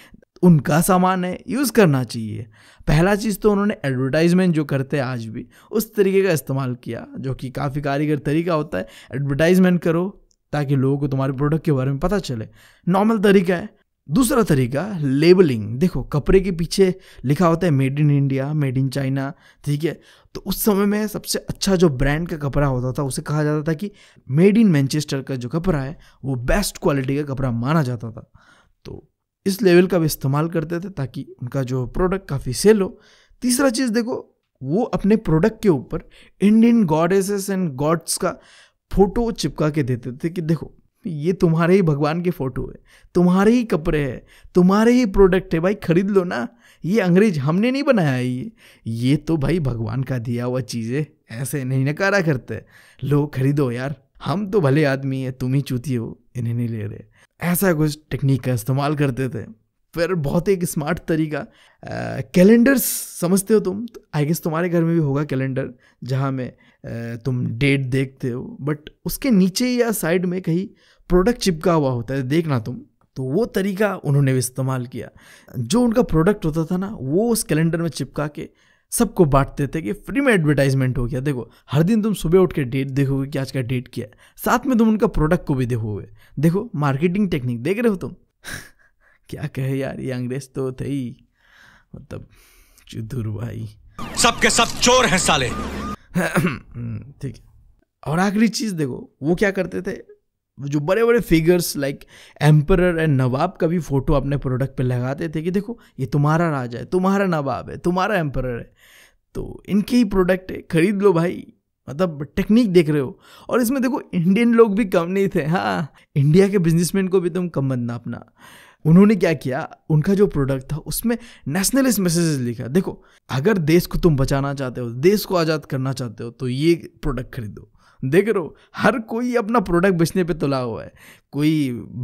उनका सामान है यूज़ करना चाहिए पहला चीज़ तो उन्होंने एडवर्टाइजमेंट जो करते हैं आज भी उस तरीके का इस्तेमाल किया जो कि काफ़ी कारीगर तरीका होता है एडवर्टाइजमेंट करो ताकि लोगों को तुम्हारे प्रोडक्ट के बारे में पता चले नॉर्मल तरीका है दूसरा तरीका लेबलिंग देखो कपड़े के पीछे लिखा होता है made in India made in China ठीक है तो उस समय में सबसे अच्छा जो ब्रांड का कपड़ा होता था उसे कहा जाता था कि मेड इन मैनचेस्टर का जो कपड़ा है वो बेस्ट क्वालिटी का कपड़ा माना जाता था तो इस लेवल का भी इस्तेमाल करते थे ताकि उनका जो प्रोडक्ट काफ़ी सेल हो तीसरा चीज़ देखो वो अपने प्रोडक्ट के ऊपर इंडियन गॉडेसेस एंड गॉड्स का फोटो चिपका के देते थे कि देखो ये तुम्हारे ही भगवान के फोटो है तुम्हारे ही कपड़े हैं तुम्हारे ही प्रोडक्ट है भाई खरीद लो ना ये अंग्रेज हमने नहीं बनाया है ये ये तो भाई भगवान का दिया हुआ चीज़ें ऐसे नहीं नकारा करते लो खरीदो यार हम तो भले आदमी है तुम ही चूती हो इन्हें नहीं ले रहे ऐसा कुछ टेक्निक का इस्तेमाल करते थे फिर बहुत एक स्मार्ट तरीका कैलेंडर्स समझते हो तुम आई तो गेस तुम्हारे घर में भी होगा कैलेंडर जहाँ में तुम डेट देखते हो बट उसके नीचे या साइड में कहीं प्रोडक्ट चिपका हुआ होता है देखना तुम तो वो तरीका उन्होंने भी इस्तेमाल किया जो उनका प्रोडक्ट होता था ना वो उस कैलेंडर में चिपका के सबको बांटते थे कि फ्री में एडवर्टाइजमेंट हो गया देखो हर दिन तुम सुबह उठ के डेट देखोगे कि आज का डेट क्या है साथ में तुम उनका प्रोडक्ट को भी देखोगे देखो मार्केटिंग टेक्निक देख रहे हो तुम (laughs) क्या कहे यार ये अंग्रेज तो थे ही मतलब चुदुर भाई सबके सब चोर हैं साले (coughs) ठीक है और आखिरी चीज़ देखो वो क्या करते थे जो बड़े बड़े figures like emperor and nawab का भी फ़ोटो अपने प्रोडक्ट पे लगाते थे कि देखो ये तुम्हारा राजा है तुम्हारा नवाब है तुम्हारा एम्पर है तो इनके ही प्रोडक्ट है खरीद लो भाई मतलब टेक्निक देख रहे हो और इसमें देखो इंडियन लोग भी कम नहीं थे हाँ इंडिया के बिजनेसमैन को भी तुम कम बनना अपना उन्होंने क्या किया उनका जो प्रोडक्ट था उसमें नेशनलिस्ट मैसेजेस लिखा देखो अगर देश को तुम बचाना चाहते हो देश को आज़ाद करना चाहते हो तो ये प्रोडक्ट खरीदो देख रहो हर कोई अपना प्रोडक्ट बेचने पे तुला हुआ है कोई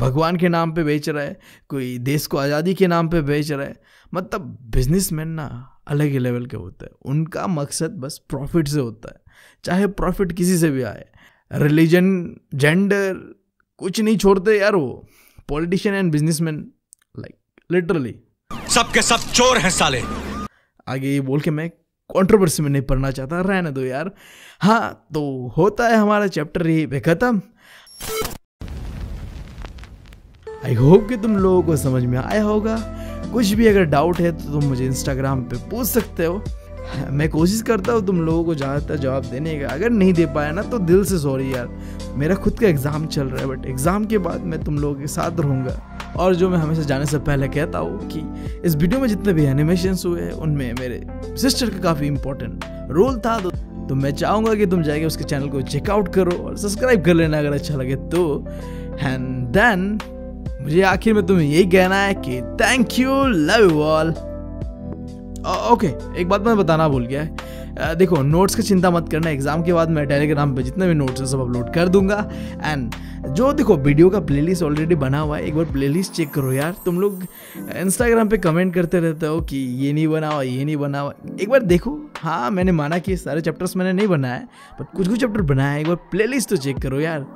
भगवान के नाम पे बेच रहा है कोई देश को आज़ादी के नाम पे बेच रहा है मतलब बिजनेसमैन ना अलग ही लेवल के होते हैं उनका मकसद बस प्रॉफिट से होता है चाहे प्रॉफिट किसी से भी आए रिलीजन जेंडर कुछ नहीं छोड़ते यार वो politician and businessman like literally सबके सब चोर हैं साले आगे ये बोल के मैं कंट्रोवर्सी में नहीं पढ़ना चाहता रहने दो यार हाँ तो होता है हमारा चैप्टर ये पे ख़त्म आई होप कि तुम लोगों को समझ में आया होगा कुछ भी अगर डाउट है तो तुम मुझे इंस्टाग्राम पे पूछ सकते हो (laughs) मैं कोशिश करता हूँ तुम लोगों को ज़्यादातर जवाब देने का अगर नहीं दे पाया ना तो दिल से सॉरी यार मेरा खुद का एग्ज़ाम चल रहा है बट एग्ज़ाम के बाद मैं तुम लोगों के साथ रहूँगा और जो मैं हमेशा जाने से पहले कहता हूँ कि इस वीडियो में जितने भी एनिमेशन हुए हैं उनमें मेरे सिस्टर का काफ़ी इंपॉर्टेंट रोल था तो तो मैं चाहूँगा कि तुम जाके उसके चैनल को चेकआउट करो और सब्सक्राइब कर लेना अगर अच्छा लगे तो एंड देन मुझे आखिर में तुम्हें यही कहना है कि thank you love you all okay एक बात मैं बताना भूल गया है देखो नोट्स की चिंता मत करना एग्जाम के बाद मैं टेलीग्राम पे जितने भी नोट्स हैं सब अपलोड कर दूंगा एंड जो देखो वीडियो का प्लेलिस्ट ऑलरेडी बना हुआ है एक बार प्लेलिस्ट चेक करो यार तुम लोग इंस्टाग्राम पे कमेंट करते रहते हो कि ये नहीं बना हुआ ये नहीं बना हुआ एक बार देखो हाँ मैंने माना कि सारे चैप्टर्स मैंने नहीं बनाया बट कुछ कुछ चैप्टर बनाया है एक बार प्ले तो चेक करो यार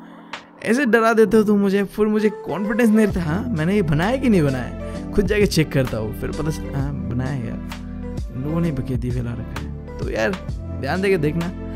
ऐसे डरा देते हो तुम मुझे फिर मुझे कॉन्फिडेंस नहीं रहता हाँ मैंने ये बनाया कि नहीं बनाया खुद जाके चेक करता हूँ फिर पता चल हाँ बनाया यार लोगों ने बकेदी फैला रखा है तो यार ध्यान दे के देखना